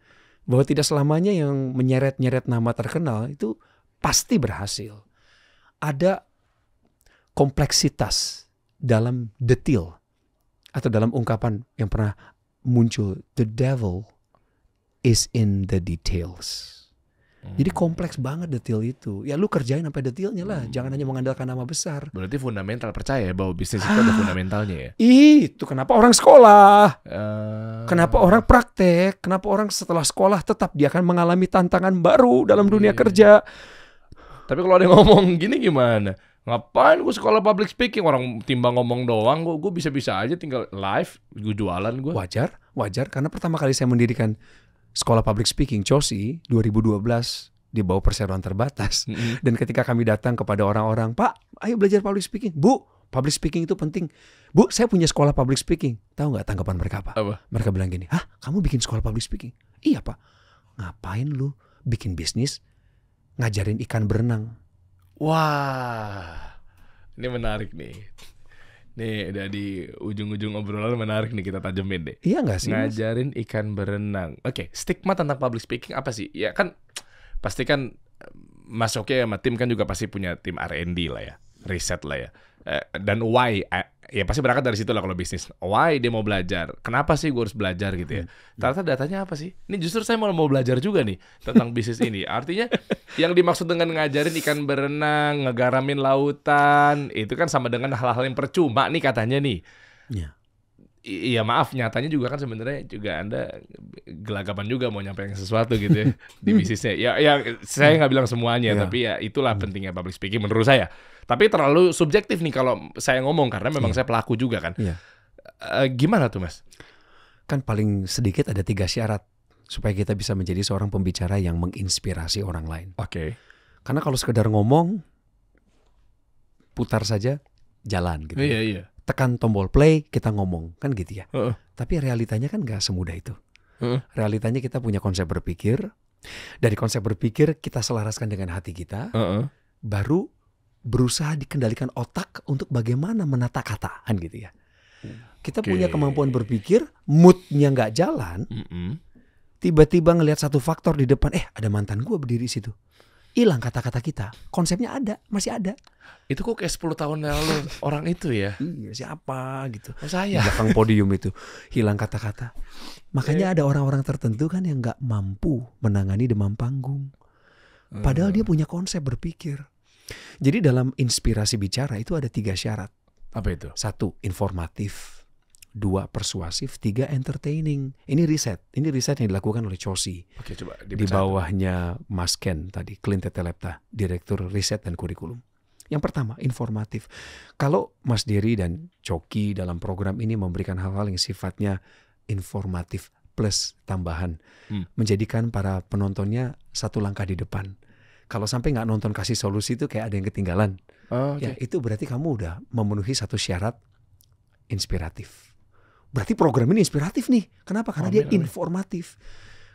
bahwa tidak selamanya yang menyeret-nyeret nama terkenal itu pasti berhasil. Ada kompleksitas dalam detail atau dalam ungkapan yang pernah muncul the devil is in the details. Hmm. Jadi kompleks banget detail itu. Ya lu kerjain sampai detailnya lah. Hmm. Jangan hanya mengandalkan nama besar. Berarti fundamental percaya bahwa bisnis itu ah, ada fundamentalnya ya. Itu kenapa orang sekolah? Uh... Kenapa orang praktek? Kenapa orang setelah sekolah tetap dia akan mengalami tantangan baru dalam hmm. dunia kerja? Tapi kalau ada yang ngomong gini gimana? Ngapain gue sekolah public speaking orang timbang ngomong doang gue bisa-bisa aja tinggal live gue jualan gue. Wajar, wajar karena pertama kali saya mendirikan sekolah public speaking Chosi 2012 di bawah perseroan terbatas. Mm -hmm. Dan ketika kami datang kepada orang-orang, "Pak, ayo belajar public speaking." "Bu, public speaking itu penting." "Bu, saya punya sekolah public speaking." Tahu nggak tanggapan mereka apa? apa? Mereka bilang gini, "Hah, kamu bikin sekolah public speaking?" "Iya, Pak." "Ngapain lu bikin bisnis ngajarin ikan berenang?" Wah. Ini menarik nih. Nih udah di ujung-ujung obrolan menarik nih kita tajemin deh. Iya nggak sih? Ngajarin mas? ikan berenang. Oke, okay, stigma tentang public speaking apa sih? Ya kan pasti kan eh, Mas Oke sama tim kan juga pasti punya tim R&D lah ya, riset lah ya. Eh, dan why eh, ya pasti berangkat dari situ lah kalau bisnis why dia mau belajar kenapa sih gue harus belajar gitu ya hmm. ternyata datanya apa sih ini justru saya mau mau belajar juga nih tentang bisnis ini artinya yang dimaksud dengan ngajarin ikan berenang ngegaramin lautan itu kan sama dengan hal-hal yang percuma nih katanya nih iya. Iya maaf nyatanya juga kan sebenarnya juga anda gelagapan juga mau nyampaikan sesuatu gitu ya di bisnisnya. Ya, ya saya nggak bilang semuanya yeah. tapi ya itulah hmm. pentingnya public speaking menurut saya. Tapi terlalu subjektif nih kalau saya ngomong karena memang yeah. saya pelaku juga kan. Yeah. Iya. Uh, gimana tuh mas? Kan paling sedikit ada tiga syarat supaya kita bisa menjadi seorang pembicara yang menginspirasi orang lain. Oke. Okay. Karena kalau sekedar ngomong putar saja jalan gitu. Ya. Iya yeah, iya. Yeah tekan tombol play kita ngomong kan gitu ya uh -uh. tapi realitanya kan nggak semudah itu uh -uh. realitanya kita punya konsep berpikir dari konsep berpikir kita selaraskan dengan hati kita uh -uh. baru berusaha dikendalikan otak untuk bagaimana menata kata kan gitu ya kita okay. punya kemampuan berpikir moodnya nggak jalan tiba-tiba ngelihat satu faktor di depan eh ada mantan gue berdiri situ hilang kata-kata kita. Konsepnya ada, masih ada. Itu kok kayak 10 tahun lalu orang itu ya? Iya, siapa gitu. Oh, saya. Di belakang podium itu hilang kata-kata. Makanya eh. ada orang-orang tertentu kan yang nggak mampu menangani demam panggung. Hmm. Padahal hmm. dia punya konsep berpikir. Jadi dalam inspirasi bicara itu ada tiga syarat. Apa itu? Satu, informatif dua persuasif, tiga entertaining. Ini riset, ini riset yang dilakukan oleh Chosi. Oke, coba di bawahnya Mas Ken tadi, Clint Telepta, Direktur Riset dan Kurikulum. Yang pertama, informatif. Kalau Mas Diri dan Coki dalam program ini memberikan hal-hal yang sifatnya informatif plus tambahan, hmm. menjadikan para penontonnya satu langkah di depan. Kalau sampai nggak nonton kasih solusi itu kayak ada yang ketinggalan. Oh, okay. Ya itu berarti kamu udah memenuhi satu syarat inspiratif berarti program ini inspiratif nih. Kenapa? Karena amin, dia informatif.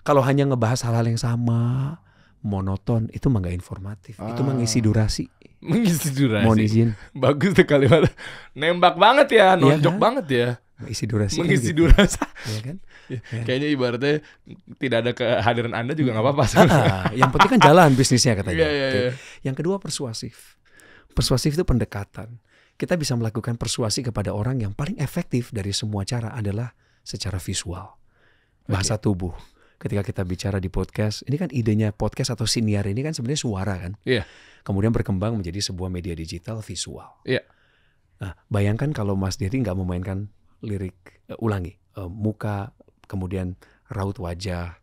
Kalau hanya ngebahas hal-hal yang sama, monoton, itu mah gak informatif. Ah. Itu ngisi durasi. Mengisi durasi. Mohon izin. Bagus tuh kalimat. Nembak banget ya, iya nonjok iya kan? banget ya. Mengisi durasi. Kan Mengisi gitu. durasi. Iya kan? Ya. Kayaknya ibaratnya tidak ada kehadiran Anda juga nggak apa-apa. Ah, yang penting kan jalan bisnisnya katanya. Ya, ya, ya. Yang kedua persuasif. Persuasif itu pendekatan kita bisa melakukan persuasi kepada orang yang paling efektif dari semua cara adalah secara visual. Bahasa okay. tubuh. Ketika kita bicara di podcast, ini kan idenya podcast atau siniar ini kan sebenarnya suara kan. Iya. Yeah. Kemudian berkembang menjadi sebuah media digital visual. Iya. Yeah. Nah, bayangkan kalau Mas Diri nggak memainkan lirik uh, ulangi uh, muka, kemudian raut wajah.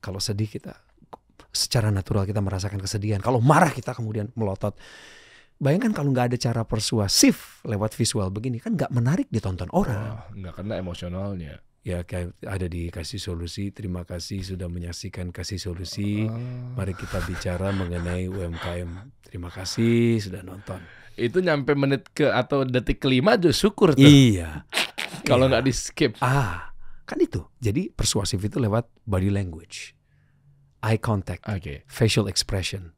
Kalau sedih kita secara natural kita merasakan kesedihan. Kalau marah kita kemudian melotot. Bayangkan kalau nggak ada cara persuasif lewat visual begini kan nggak menarik ditonton orang. Nggak nggak kena emosionalnya. Ya kayak ada dikasih solusi. Terima kasih sudah menyaksikan kasih solusi. Uh. Mari kita bicara mengenai UMKM. Terima kasih sudah nonton. Itu nyampe menit ke atau detik kelima aja syukur tuh. Iya. kalau iya. nggak iya. di skip. Ah, kan itu. Jadi persuasif itu lewat body language, eye contact, okay. facial expression.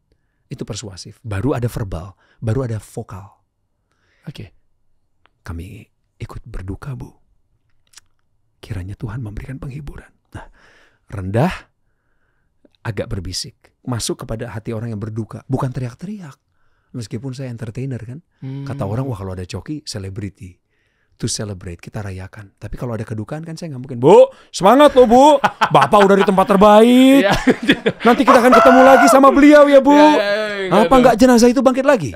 Itu persuasif. Baru ada verbal baru ada vokal. Oke. Kami ikut berduka, Bu. Kiranya Tuhan memberikan penghiburan. Nah, rendah agak berbisik, masuk kepada hati orang yang berduka, bukan teriak-teriak. Meskipun saya entertainer kan, hmm. kata orang wah kalau ada coki selebriti to celebrate, kita rayakan. Tapi kalau ada kedukaan kan saya nggak mungkin. Bu, semangat loh bu. Bapak udah di tempat terbaik. Iya. Nanti kita akan ketemu lagi sama beliau ya bu. Iya, iya, Apa nggak jenazah itu bangkit lagi?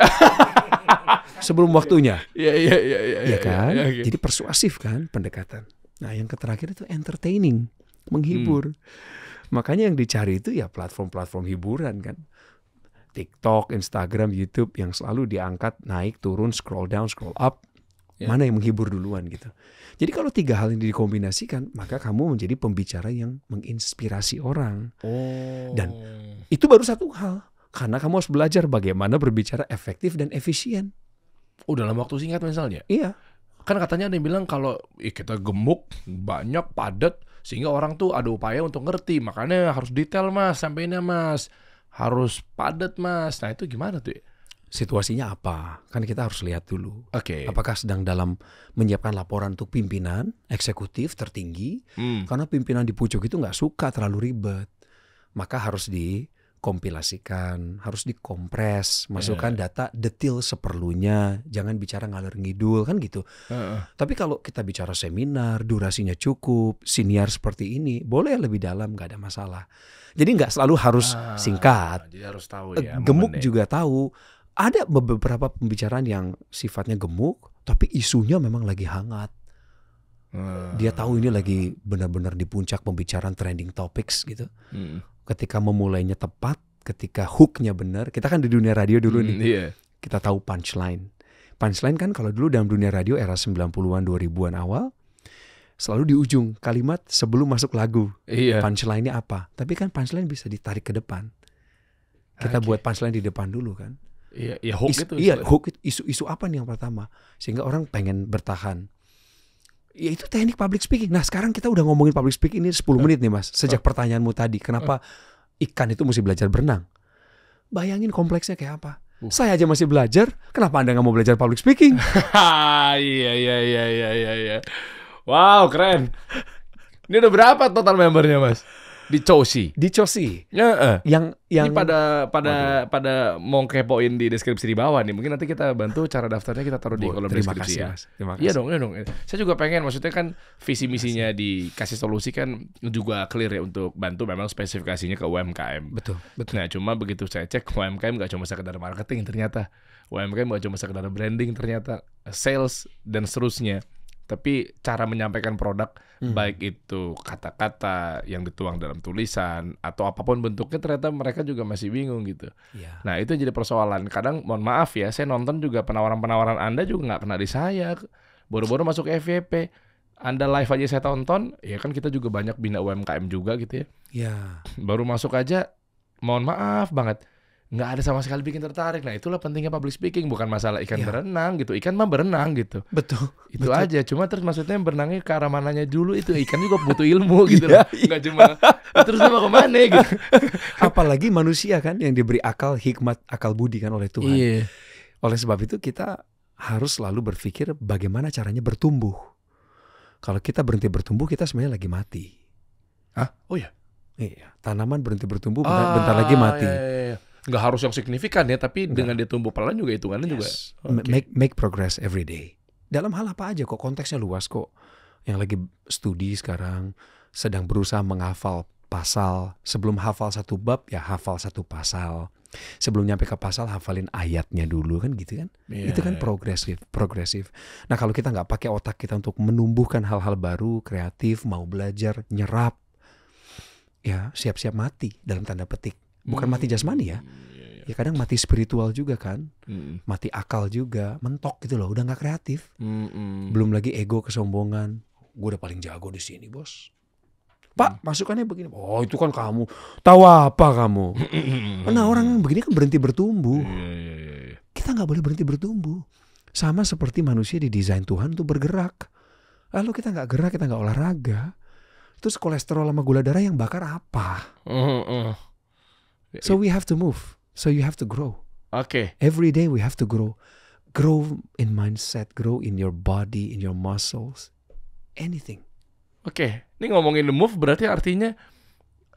Sebelum waktunya. Iya iya iya. Iya kan. Okay. Gitu. Jadi persuasif kan pendekatan. Nah yang terakhir itu entertaining, menghibur. Hmm. Makanya yang dicari itu ya platform-platform hiburan kan. TikTok, Instagram, YouTube yang selalu diangkat naik turun scroll down scroll up yeah. mana yang menghibur duluan gitu. Jadi kalau tiga hal ini dikombinasikan, maka kamu menjadi pembicara yang menginspirasi orang. Oh. Dan itu baru satu hal, karena kamu harus belajar bagaimana berbicara efektif dan efisien. Oh dalam waktu singkat misalnya? Iya. Kan katanya ada yang bilang kalau eh, kita gemuk, banyak, padat, sehingga orang tuh ada upaya untuk ngerti. Makanya harus detail mas, sampainya mas. Harus padat mas. Nah itu gimana tuh ya? situasinya apa? Kan kita harus lihat dulu. Okay. Apakah sedang dalam menyiapkan laporan untuk pimpinan eksekutif tertinggi? Hmm. Karena pimpinan di pucuk itu nggak suka terlalu ribet, maka harus dikompilasikan, harus dikompres, iya. masukkan yeah. data detail seperlunya, jangan bicara ngalir ngidul kan gitu. Uh. Tapi kalau kita bicara seminar, durasinya cukup, senior seperti ini, boleh lebih dalam, nggak ada masalah. Jadi nggak selalu harus ah, singkat. harus tahu eh, ya. Gemuk momennya. juga tahu ada beberapa pembicaraan yang sifatnya gemuk tapi isunya memang lagi hangat dia tahu ini lagi benar-benar di puncak pembicaraan trending topics gitu hmm. ketika memulainya tepat ketika hooknya benar kita kan di dunia radio dulu hmm, nih iya. kita tahu punchline punchline kan kalau dulu dalam dunia radio era 90-an 2000-an awal selalu di ujung kalimat sebelum masuk lagu iya. punchline-nya apa. Tapi kan punchline bisa ditarik ke depan. Kita okay. buat punchline di depan dulu kan. Iya, ya hook isu, itu. Iya, hook itu isu-isu apa nih yang pertama sehingga orang pengen bertahan. Ya itu teknik public speaking. Nah, sekarang kita udah ngomongin public speaking ini 10 eh, menit nih, Mas. Sejak eh. pertanyaanmu tadi, kenapa eh. ikan itu mesti belajar berenang? Bayangin kompleksnya kayak apa. Uh. Saya aja masih belajar, kenapa Anda nggak mau belajar public speaking? iya, iya, iya, iya, iya, iya. Wow, keren. Ini udah berapa total membernya, Mas? Di Chosi. Di Chosi. Ya, yang yang ini pada pada Waduh. pada mau kepoin di deskripsi di bawah nih. Mungkin nanti kita bantu cara daftarnya kita taruh di Bo, kolom terima deskripsi kasih, ya. Mas. Terima iya kasih. Iya dong, iya dong. Saya juga pengen maksudnya kan visi misinya dikasih solusi kan juga clear ya untuk bantu memang spesifikasinya ke UMKM. Betul, betul. Nah, cuma begitu saya cek UMKM gak cuma sekedar marketing ternyata. UMKM gak cuma sekedar branding ternyata, sales dan seterusnya tapi cara menyampaikan produk hmm. baik itu kata-kata yang dituang dalam tulisan atau apapun bentuknya ternyata mereka juga masih bingung gitu. Yeah. Nah itu jadi persoalan. Kadang mohon maaf ya, saya nonton juga penawaran-penawaran Anda juga nggak kena di saya. boro baru masuk P, Anda live aja saya tonton, ya kan kita juga banyak bina UMKM juga gitu ya. Yeah. Baru masuk aja, mohon maaf banget nggak ada sama sekali bikin tertarik. Nah itulah pentingnya public speaking, bukan masalah ikan ya. berenang gitu. Ikan mah berenang gitu. Betul. Itu betul. aja. Cuma terus maksudnya berenangnya ke arah mananya dulu itu ikan juga butuh ilmu gitu iya, loh. Iya. Nggak cuma eh, terus mau kemana gitu. Apalagi manusia kan yang diberi akal, hikmat, akal budi kan oleh Tuhan. Iya. Oleh sebab itu kita harus selalu berpikir bagaimana caranya bertumbuh. Kalau kita berhenti bertumbuh kita sebenarnya lagi mati. Ah, oh ya. Iya, tanaman berhenti bertumbuh bentar, ah, bentar lagi mati. iya, iya. iya nggak harus yang signifikan ya, tapi Enggak. dengan ditumbuh pelan juga hitungannya yes. juga. Okay. Make make progress every day. Dalam hal apa aja kok konteksnya luas kok. Yang lagi studi sekarang sedang berusaha menghafal pasal. Sebelum hafal satu bab ya hafal satu pasal. Sebelum nyampe ke pasal hafalin ayatnya dulu kan gitu kan. Yeah. Itu kan progresif, progresif. Nah, kalau kita nggak pakai otak kita untuk menumbuhkan hal-hal baru, kreatif, mau belajar, nyerap ya siap-siap mati dalam tanda petik bukan mati hmm. jasmani ya iya, iya. ya kadang mati spiritual juga kan hmm. mati akal juga mentok gitu loh udah nggak kreatif hmm. belum lagi ego kesombongan gue udah paling jago di sini bos pak mm. masukannya begini oh itu kan kamu tahu apa kamu nah orang yang begini kan berhenti bertumbuh iya, kita nggak boleh berhenti bertumbuh sama seperti manusia didesain Tuhan tuh bergerak lalu kita nggak gerak kita nggak olahraga terus kolesterol sama gula darah yang bakar apa uh, uh So we have to move. So you have to grow. Okay. Every day we have to grow. Grow in mindset, grow in your body, in your muscles, anything. Oke, okay. ini ngomongin move berarti artinya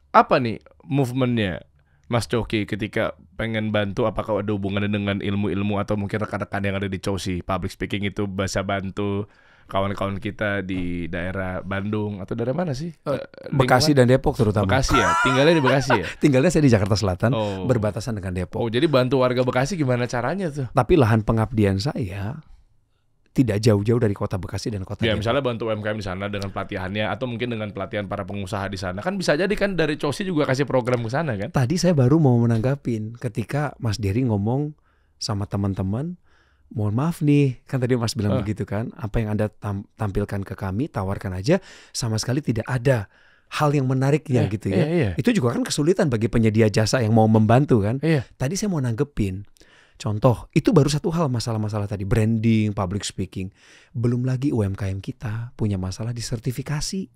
apa nih movementnya Mas Coki ketika pengen bantu apakah ada hubungannya dengan ilmu-ilmu atau mungkin rekan-rekan yang ada di Chelsea public speaking itu bahasa bantu kawan-kawan kita di daerah Bandung atau daerah mana sih? Oh, eh, Bekasi dan Depok terutama. Bekasi ya, tinggalnya di Bekasi ya. tinggalnya saya di Jakarta Selatan, oh. berbatasan dengan Depok. Oh, jadi bantu warga Bekasi gimana caranya tuh? Tapi lahan pengabdian saya tidak jauh-jauh dari kota Bekasi dan kota. Ya Depok. misalnya bantu UMKM di sana dengan pelatihannya atau mungkin dengan pelatihan para pengusaha di sana kan bisa jadi kan dari Cosi juga kasih program ke sana kan. Tadi saya baru mau menanggapin ketika Mas Dery ngomong sama teman-teman mohon maaf nih kan tadi Mas bilang uh. begitu kan apa yang Anda tam tampilkan ke kami tawarkan aja sama sekali tidak ada hal yang menariknya yeah, gitu ya. Yeah, yeah. Itu juga kan kesulitan bagi penyedia jasa yang mau membantu kan. Yeah. Tadi saya mau nanggepin contoh itu baru satu hal masalah-masalah tadi branding, public speaking. Belum lagi UMKM kita punya masalah di sertifikasi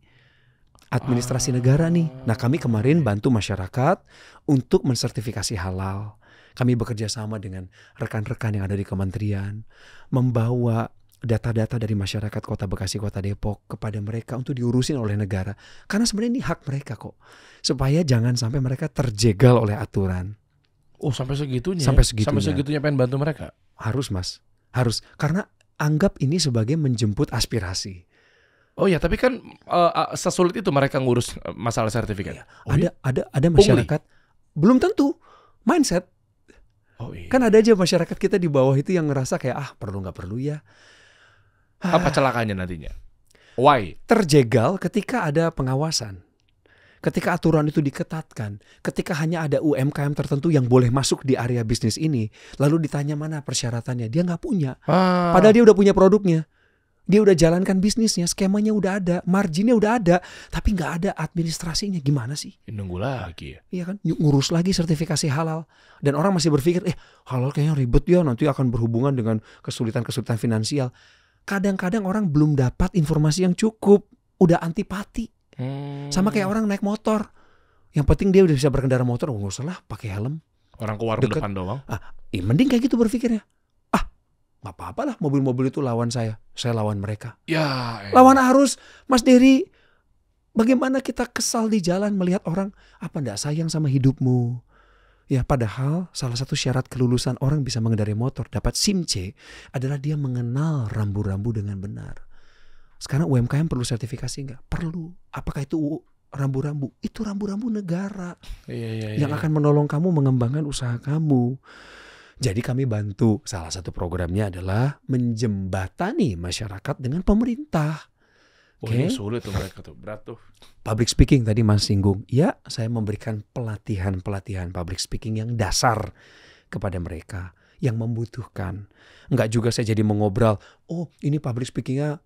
administrasi uh. negara nih. Nah, kami kemarin ah. bantu masyarakat untuk mensertifikasi halal. Kami bekerja sama dengan rekan-rekan yang ada di kementerian, membawa data-data dari masyarakat kota Bekasi, kota Depok kepada mereka untuk diurusin oleh negara. Karena sebenarnya ini hak mereka kok. Supaya jangan sampai mereka terjegal oleh aturan. Oh sampai segitunya? Sampai segitunya. Sampai segitunya pengen bantu mereka? Harus mas, harus. Karena anggap ini sebagai menjemput aspirasi. Oh ya, tapi kan uh, sesulit itu mereka ngurus eh, masalah sertifikat. Iya. Oh, ada ya? ada ada masyarakat Pungli. belum tentu mindset Oh, iya. Kan ada aja masyarakat kita di bawah itu yang ngerasa kayak ah perlu nggak perlu ya. Ah. Apa celakanya nantinya? Why? Terjegal ketika ada pengawasan. Ketika aturan itu diketatkan, ketika hanya ada UMKM tertentu yang boleh masuk di area bisnis ini, lalu ditanya mana persyaratannya, dia nggak punya. Ah. Padahal dia udah punya produknya. Dia udah jalankan bisnisnya, skemanya udah ada, marginnya udah ada, tapi nggak ada administrasinya. Gimana sih? Ya, nunggu lagi ya. Iya kan? Ngurus lagi sertifikasi halal. Dan orang masih berpikir, eh halal kayaknya ribet ya, nanti akan berhubungan dengan kesulitan-kesulitan finansial. Kadang-kadang orang belum dapat informasi yang cukup, udah antipati. Hmm. Sama kayak orang naik motor. Yang penting dia udah bisa berkendara motor, oh, nggak usah lah pakai helm. Orang keluar depan doang. Ah, eh, mending kayak gitu berpikirnya nggak apa-apa mobil-mobil itu lawan saya, saya lawan mereka. Ya. ya. Lawan arus, Mas Diri Bagaimana kita kesal di jalan melihat orang apa ndak sayang sama hidupmu? Ya padahal salah satu syarat kelulusan orang bisa mengendarai motor dapat SIM C adalah dia mengenal rambu-rambu dengan benar. Sekarang UMKM perlu sertifikasi nggak? Perlu. Apakah itu rambu-rambu? Itu rambu-rambu negara iya, iya, iya, yang akan menolong kamu mengembangkan usaha kamu. Jadi kami bantu. Salah satu programnya adalah menjembatani masyarakat dengan pemerintah. Oh Okay. sulit tuh mereka tuh, berat tuh. Public speaking tadi Mas singgung. Ya, saya memberikan pelatihan-pelatihan public speaking yang dasar kepada mereka yang membutuhkan. Enggak juga saya jadi mengobrol. oh ini public speakingnya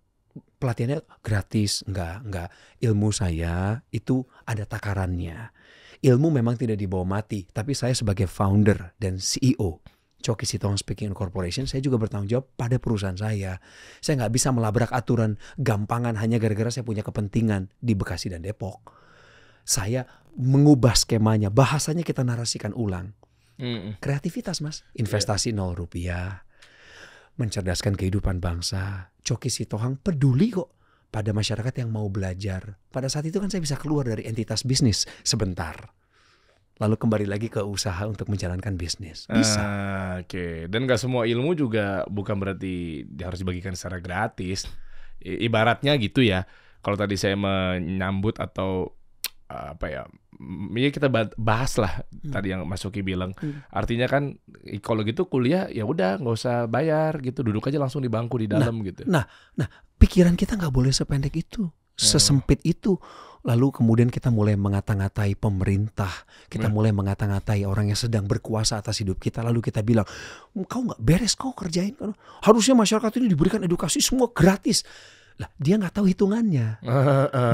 pelatihannya gratis. Enggak, enggak. Ilmu saya itu ada takarannya. Ilmu memang tidak dibawa mati, tapi saya sebagai founder dan CEO Coki Sitong Speaking Corporation, saya juga bertanggung jawab pada perusahaan saya. Saya nggak bisa melabrak aturan gampangan hanya gara-gara saya punya kepentingan di Bekasi dan Depok. Saya mengubah skemanya, bahasanya kita narasikan ulang. Kreativitas mas, investasi iya. nol rupiah, mencerdaskan kehidupan bangsa. Coki Sitohang peduli kok pada masyarakat yang mau belajar. Pada saat itu kan saya bisa keluar dari entitas bisnis sebentar lalu kembali lagi ke usaha untuk menjalankan bisnis. Bisa. Uh, Oke, okay. dan gak semua ilmu juga bukan berarti harus dibagikan secara gratis. I ibaratnya gitu ya. Kalau tadi saya menyambut atau ah, apa ya, ya kita bahas lah hmm. tadi yang Mas Yuki bilang. Hmm. Artinya kan kalau gitu kuliah ya udah nggak usah bayar gitu, duduk aja langsung di bangku di nah, dalam nah, gitu. Nah, nah pikiran kita nggak boleh sependek itu, ya. sesempit hmm. itu lalu kemudian kita mulai mengata-ngatai pemerintah, kita hmm. mulai mengata-ngatai orang yang sedang berkuasa atas hidup kita, lalu kita bilang, kau nggak beres kau kerjain, harusnya masyarakat ini diberikan edukasi semua gratis. Lah, dia nggak tahu hitungannya.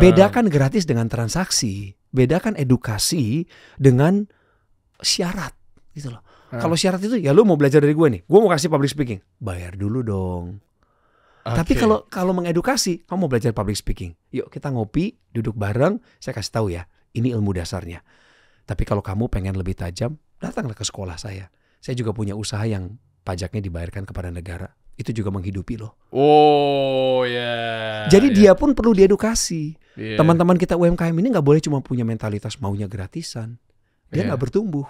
Bedakan gratis dengan transaksi, bedakan edukasi dengan syarat, gitu loh. Kalau syarat itu ya lu mau belajar dari gue nih, gue mau kasih public speaking, bayar dulu dong. Tapi kalau kalau mengedukasi, kamu mau belajar public speaking. Yuk kita ngopi, duduk bareng, saya kasih tahu ya, ini ilmu dasarnya. Tapi kalau kamu pengen lebih tajam, datanglah ke sekolah saya. Saya juga punya usaha yang pajaknya dibayarkan kepada negara. Itu juga menghidupi loh. Oh ya. Yeah, Jadi yeah. dia pun perlu diedukasi. teman iya. Teman-teman kita UMKM ini nggak boleh cuma punya mentalitas maunya gratisan. Dia iya. nggak yeah. bertumbuh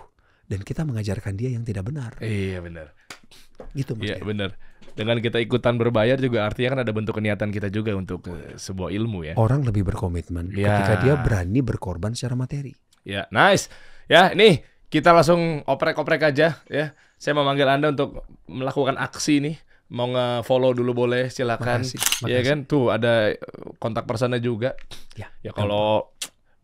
dan kita mengajarkan dia yang tidak benar. Iya yeah, benar. Gitu maksudnya. Iya yeah, benar dengan kita ikutan berbayar juga artinya kan ada bentuk keniatan kita juga untuk uh, sebuah ilmu ya. Orang lebih berkomitmen ya. ketika dia berani berkorban secara materi. Ya, nice. Ya, nih kita langsung oprek-oprek aja ya. Saya memanggil Anda untuk melakukan aksi nih. Mau nge-follow dulu boleh silakan. Iya Ya kan? Tuh ada kontak personnya juga. Ya. Ya kalau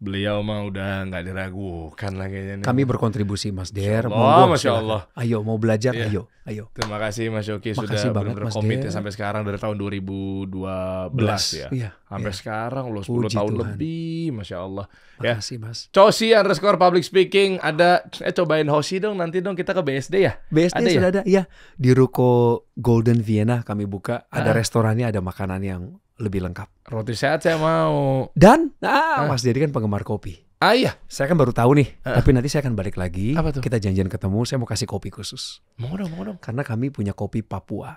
beliau mah udah nggak diragukan lagi kayaknya nih. Kami berkontribusi Mas Der. Oh, Masya Allah. Ayo mau belajar, iya. ayo, ayo. Terima kasih Mas Yoki Makasih sudah banget, benar komit ya, sampai sekarang dari tahun 2012 Belas. ya. Iya, sampai iya. sekarang loh 10 Puji tahun Tuhan. lebih, Masya Allah. Ya. Makasih ya. Mas. Cosi underscore public speaking ada eh cobain Hoshi dong nanti dong kita ke BSD ya. BSD ada sudah ya? ada, ya. Iya. Di Ruko Golden Vienna kami buka, ada ah. restorannya, ada makanan yang lebih lengkap. Roti sehat saya mau. Dan nah, ah. Mas Jadi kan penggemar kopi. Ah iya, saya kan baru tahu nih. Uh. Tapi nanti saya akan balik lagi. Apa tuh? Kita janjian ketemu, saya mau kasih kopi khusus. Mau dong, mau dong. Karena kami punya kopi Papua.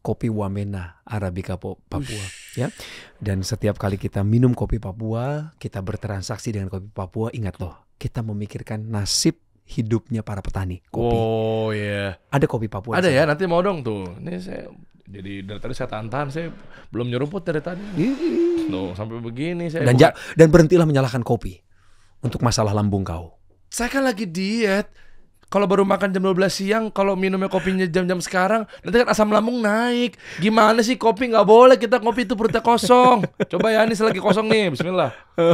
Kopi Wamena Arabica Papua Ush. ya. Dan setiap kali kita minum kopi Papua, kita bertransaksi dengan kopi Papua, ingat loh, kita memikirkan nasib hidupnya para petani kopi. Oh iya. Yeah. Ada kopi Papua. Ada ya, nanti mau dong tuh. Ini saya jadi dari tadi saya tahan-tahan, saya belum nyeruput dari tadi. No, sampai begini saya. Dan, ja dan berhentilah menyalahkan kopi untuk masalah lambung kau. Saya kan lagi diet kalau baru makan jam 12 siang kalau minumnya kopinya jam-jam sekarang nanti kan asam lambung naik gimana sih kopi nggak boleh kita kopi itu perutnya kosong coba ya ini selagi kosong nih Bismillah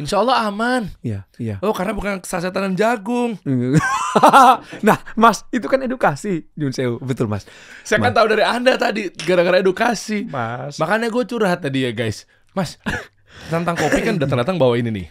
Insya Allah aman ya iya oh karena bukan sasetan dan jagung nah Mas itu kan edukasi Jun betul Mas saya kan mas. kan tahu dari anda tadi gara-gara edukasi Mas makanya gue curhat tadi ya guys Mas tentang kopi kan datang-datang bawa ini nih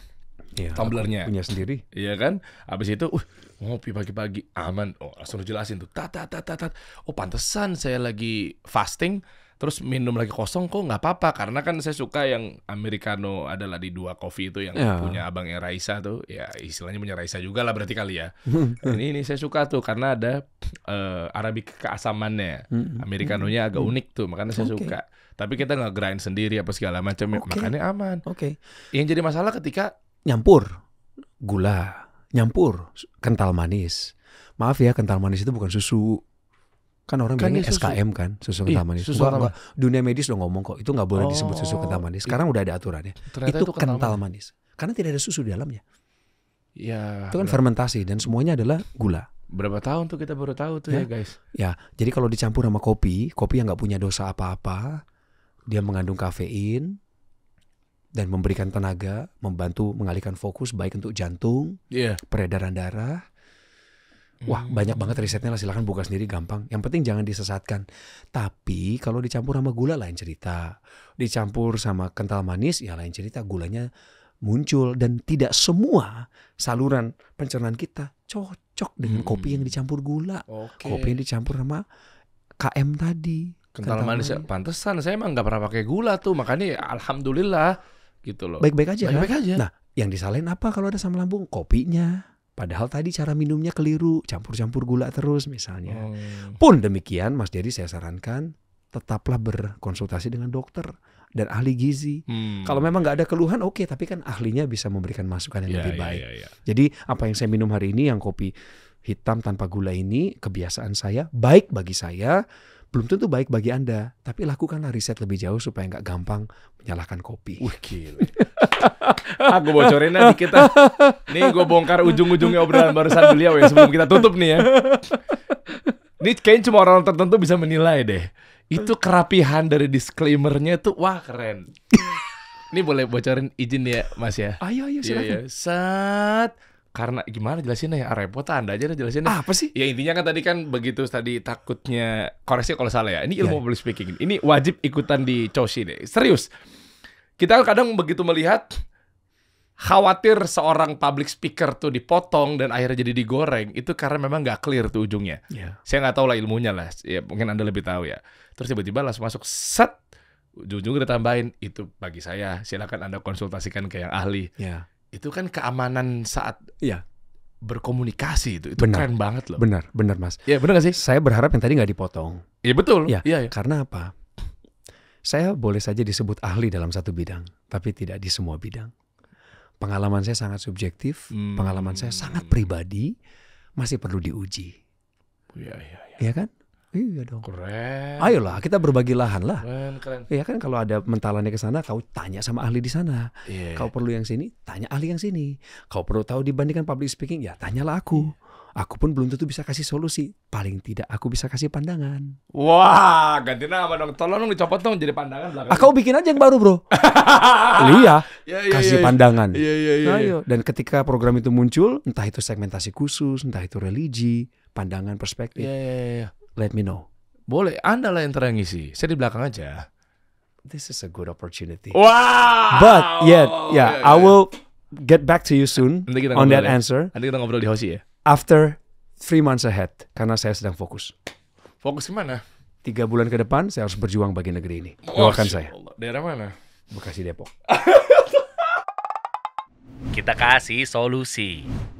ya, tumblernya. Punya sendiri. Iya kan? Abis itu, uh, ngopi pagi-pagi aman. Oh, langsung jelasin tuh. Tat, tat, tat, tat. Oh, pantesan saya lagi fasting terus minum lagi kosong kok nggak apa-apa karena kan saya suka yang americano adalah di dua kopi itu yang ya. punya yang Raisa tuh ya istilahnya punya Raisa juga lah berarti kali ya hmm. ini ini saya suka tuh karena ada uh, Arabic keasamannya hmm. americanonya agak hmm. unik tuh makanya saya okay. suka tapi kita nggak grind sendiri apa segala macam ya. okay. makanya aman okay. yang jadi masalah ketika nyampur gula, nyampur kental manis. Maaf ya, kental manis itu bukan susu. Kan orang kan bilang SKM kan, susu kental manis. Susu enggak, Dunia medis udah ngomong kok, itu nggak boleh oh, disebut susu oh, kental manis. Sekarang udah ada aturannya. Itu, itu kental, kental manis. manis. Karena tidak ada susu di dalamnya. Ya. Itu kan berapa. fermentasi dan semuanya adalah gula. Berapa tahun tuh kita baru tahu tuh ya, ya guys. Ya, jadi kalau dicampur sama kopi, kopi yang nggak punya dosa apa-apa, dia mengandung kafein, dan memberikan tenaga, membantu mengalihkan fokus baik untuk jantung, yeah. peredaran darah. Wah, hmm. banyak banget risetnya lah silahkan buka sendiri gampang. Yang penting jangan disesatkan. Tapi kalau dicampur sama gula lain cerita. Dicampur sama kental manis ya lain cerita gulanya muncul dan tidak semua saluran pencernaan kita cocok dengan hmm. kopi yang hmm. dicampur gula. Okay. Kopi yang dicampur sama KM tadi kental manis. Ya, manis. Pantesan saya emang nggak pernah pakai gula tuh, makanya ya, alhamdulillah gitu loh. Baik-baik aja. Baik-baik kan? aja. Nah, yang disalahin apa kalau ada sama lambung? Kopinya. Padahal tadi cara minumnya keliru, campur-campur gula terus misalnya. Hmm. Pun demikian, Mas Jadi saya sarankan tetaplah berkonsultasi dengan dokter dan ahli gizi. Hmm. Kalau memang nggak ada keluhan, oke. Okay, tapi kan ahlinya bisa memberikan masukan yang yeah, lebih iya, baik. Yeah, yeah, yeah. Jadi apa yang saya minum hari ini, yang kopi hitam tanpa gula ini, kebiasaan saya baik bagi saya belum tentu baik bagi Anda, tapi lakukanlah riset lebih jauh supaya nggak gampang menyalahkan kopi. Wih, gila. Aku bocorin nanti kita. Nih gue bongkar ujung-ujungnya obrolan barusan beliau ya sebelum kita tutup nih ya. Ini kayaknya cuma orang tertentu bisa menilai deh. Itu kerapihan dari disclaimer-nya tuh wah keren. Ini boleh bocorin izin ya Mas ya? Ayo ayo iya, silakan. Iya, iya. Sat karena gimana jelasin ya ah, repot anda aja jelasin ah, apa sih ya intinya kan tadi kan begitu tadi takutnya koreksi kalau salah ya ini iya. ilmu yeah. public speaking ini wajib ikutan di Choshi deh serius kita kadang begitu melihat khawatir seorang public speaker tuh dipotong dan akhirnya jadi digoreng itu karena memang nggak clear tuh ujungnya yeah. saya nggak tahu lah ilmunya lah ya mungkin anda lebih tahu ya terus tiba-tiba langsung masuk set ujung-ujung tambahin itu bagi saya silakan anda konsultasikan ke yang ahli yeah itu kan keamanan saat ya berkomunikasi itu itu benar, keren banget loh benar benar mas ya benar gak sih saya berharap yang tadi nggak dipotong ya betul ya, ya, ya karena apa saya boleh saja disebut ahli dalam satu bidang tapi tidak di semua bidang pengalaman saya sangat subjektif hmm. pengalaman saya sangat pribadi masih perlu diuji ya, ya, ya. ya kan Iya dong. Keren. Ayolah kita berbagi lahan lah. Keren, keren. Iya kan kalau ada mentalannya ke sana, kau tanya sama ahli di sana. Yeah. Kau perlu yang sini, tanya ahli yang sini. Kau perlu tahu dibandingkan public speaking, ya tanyalah aku. Yeah. Aku pun belum tentu bisa kasih solusi. Paling tidak aku bisa kasih pandangan. Wah, ganti nama dong. Tolong dong dicopot dong jadi pandangan Aku ah, kau bikin aja yang baru, Bro. iya, yeah, yeah, kasih yeah, pandangan. Iya, iya, iya. Ayo. Iya. Dan ketika program itu muncul, entah itu segmentasi khusus, entah itu religi, pandangan perspektif. Iya, iya, iya, iya let me know. Boleh, Anda lah yang terangisi. Saya di belakang aja. This is a good opportunity. Wow. But yet, yeah, okay, okay. I will get back to you soon Nanti kita on that ya. answer. Nanti kita ngobrol di Hoshi ya. After three months ahead, karena saya sedang fokus. Fokus kemana? Tiga bulan ke depan, saya harus berjuang bagi negeri ini. Doakan oh, saya. Allah. Daerah mana? Bekasi Depok. kita kasih solusi.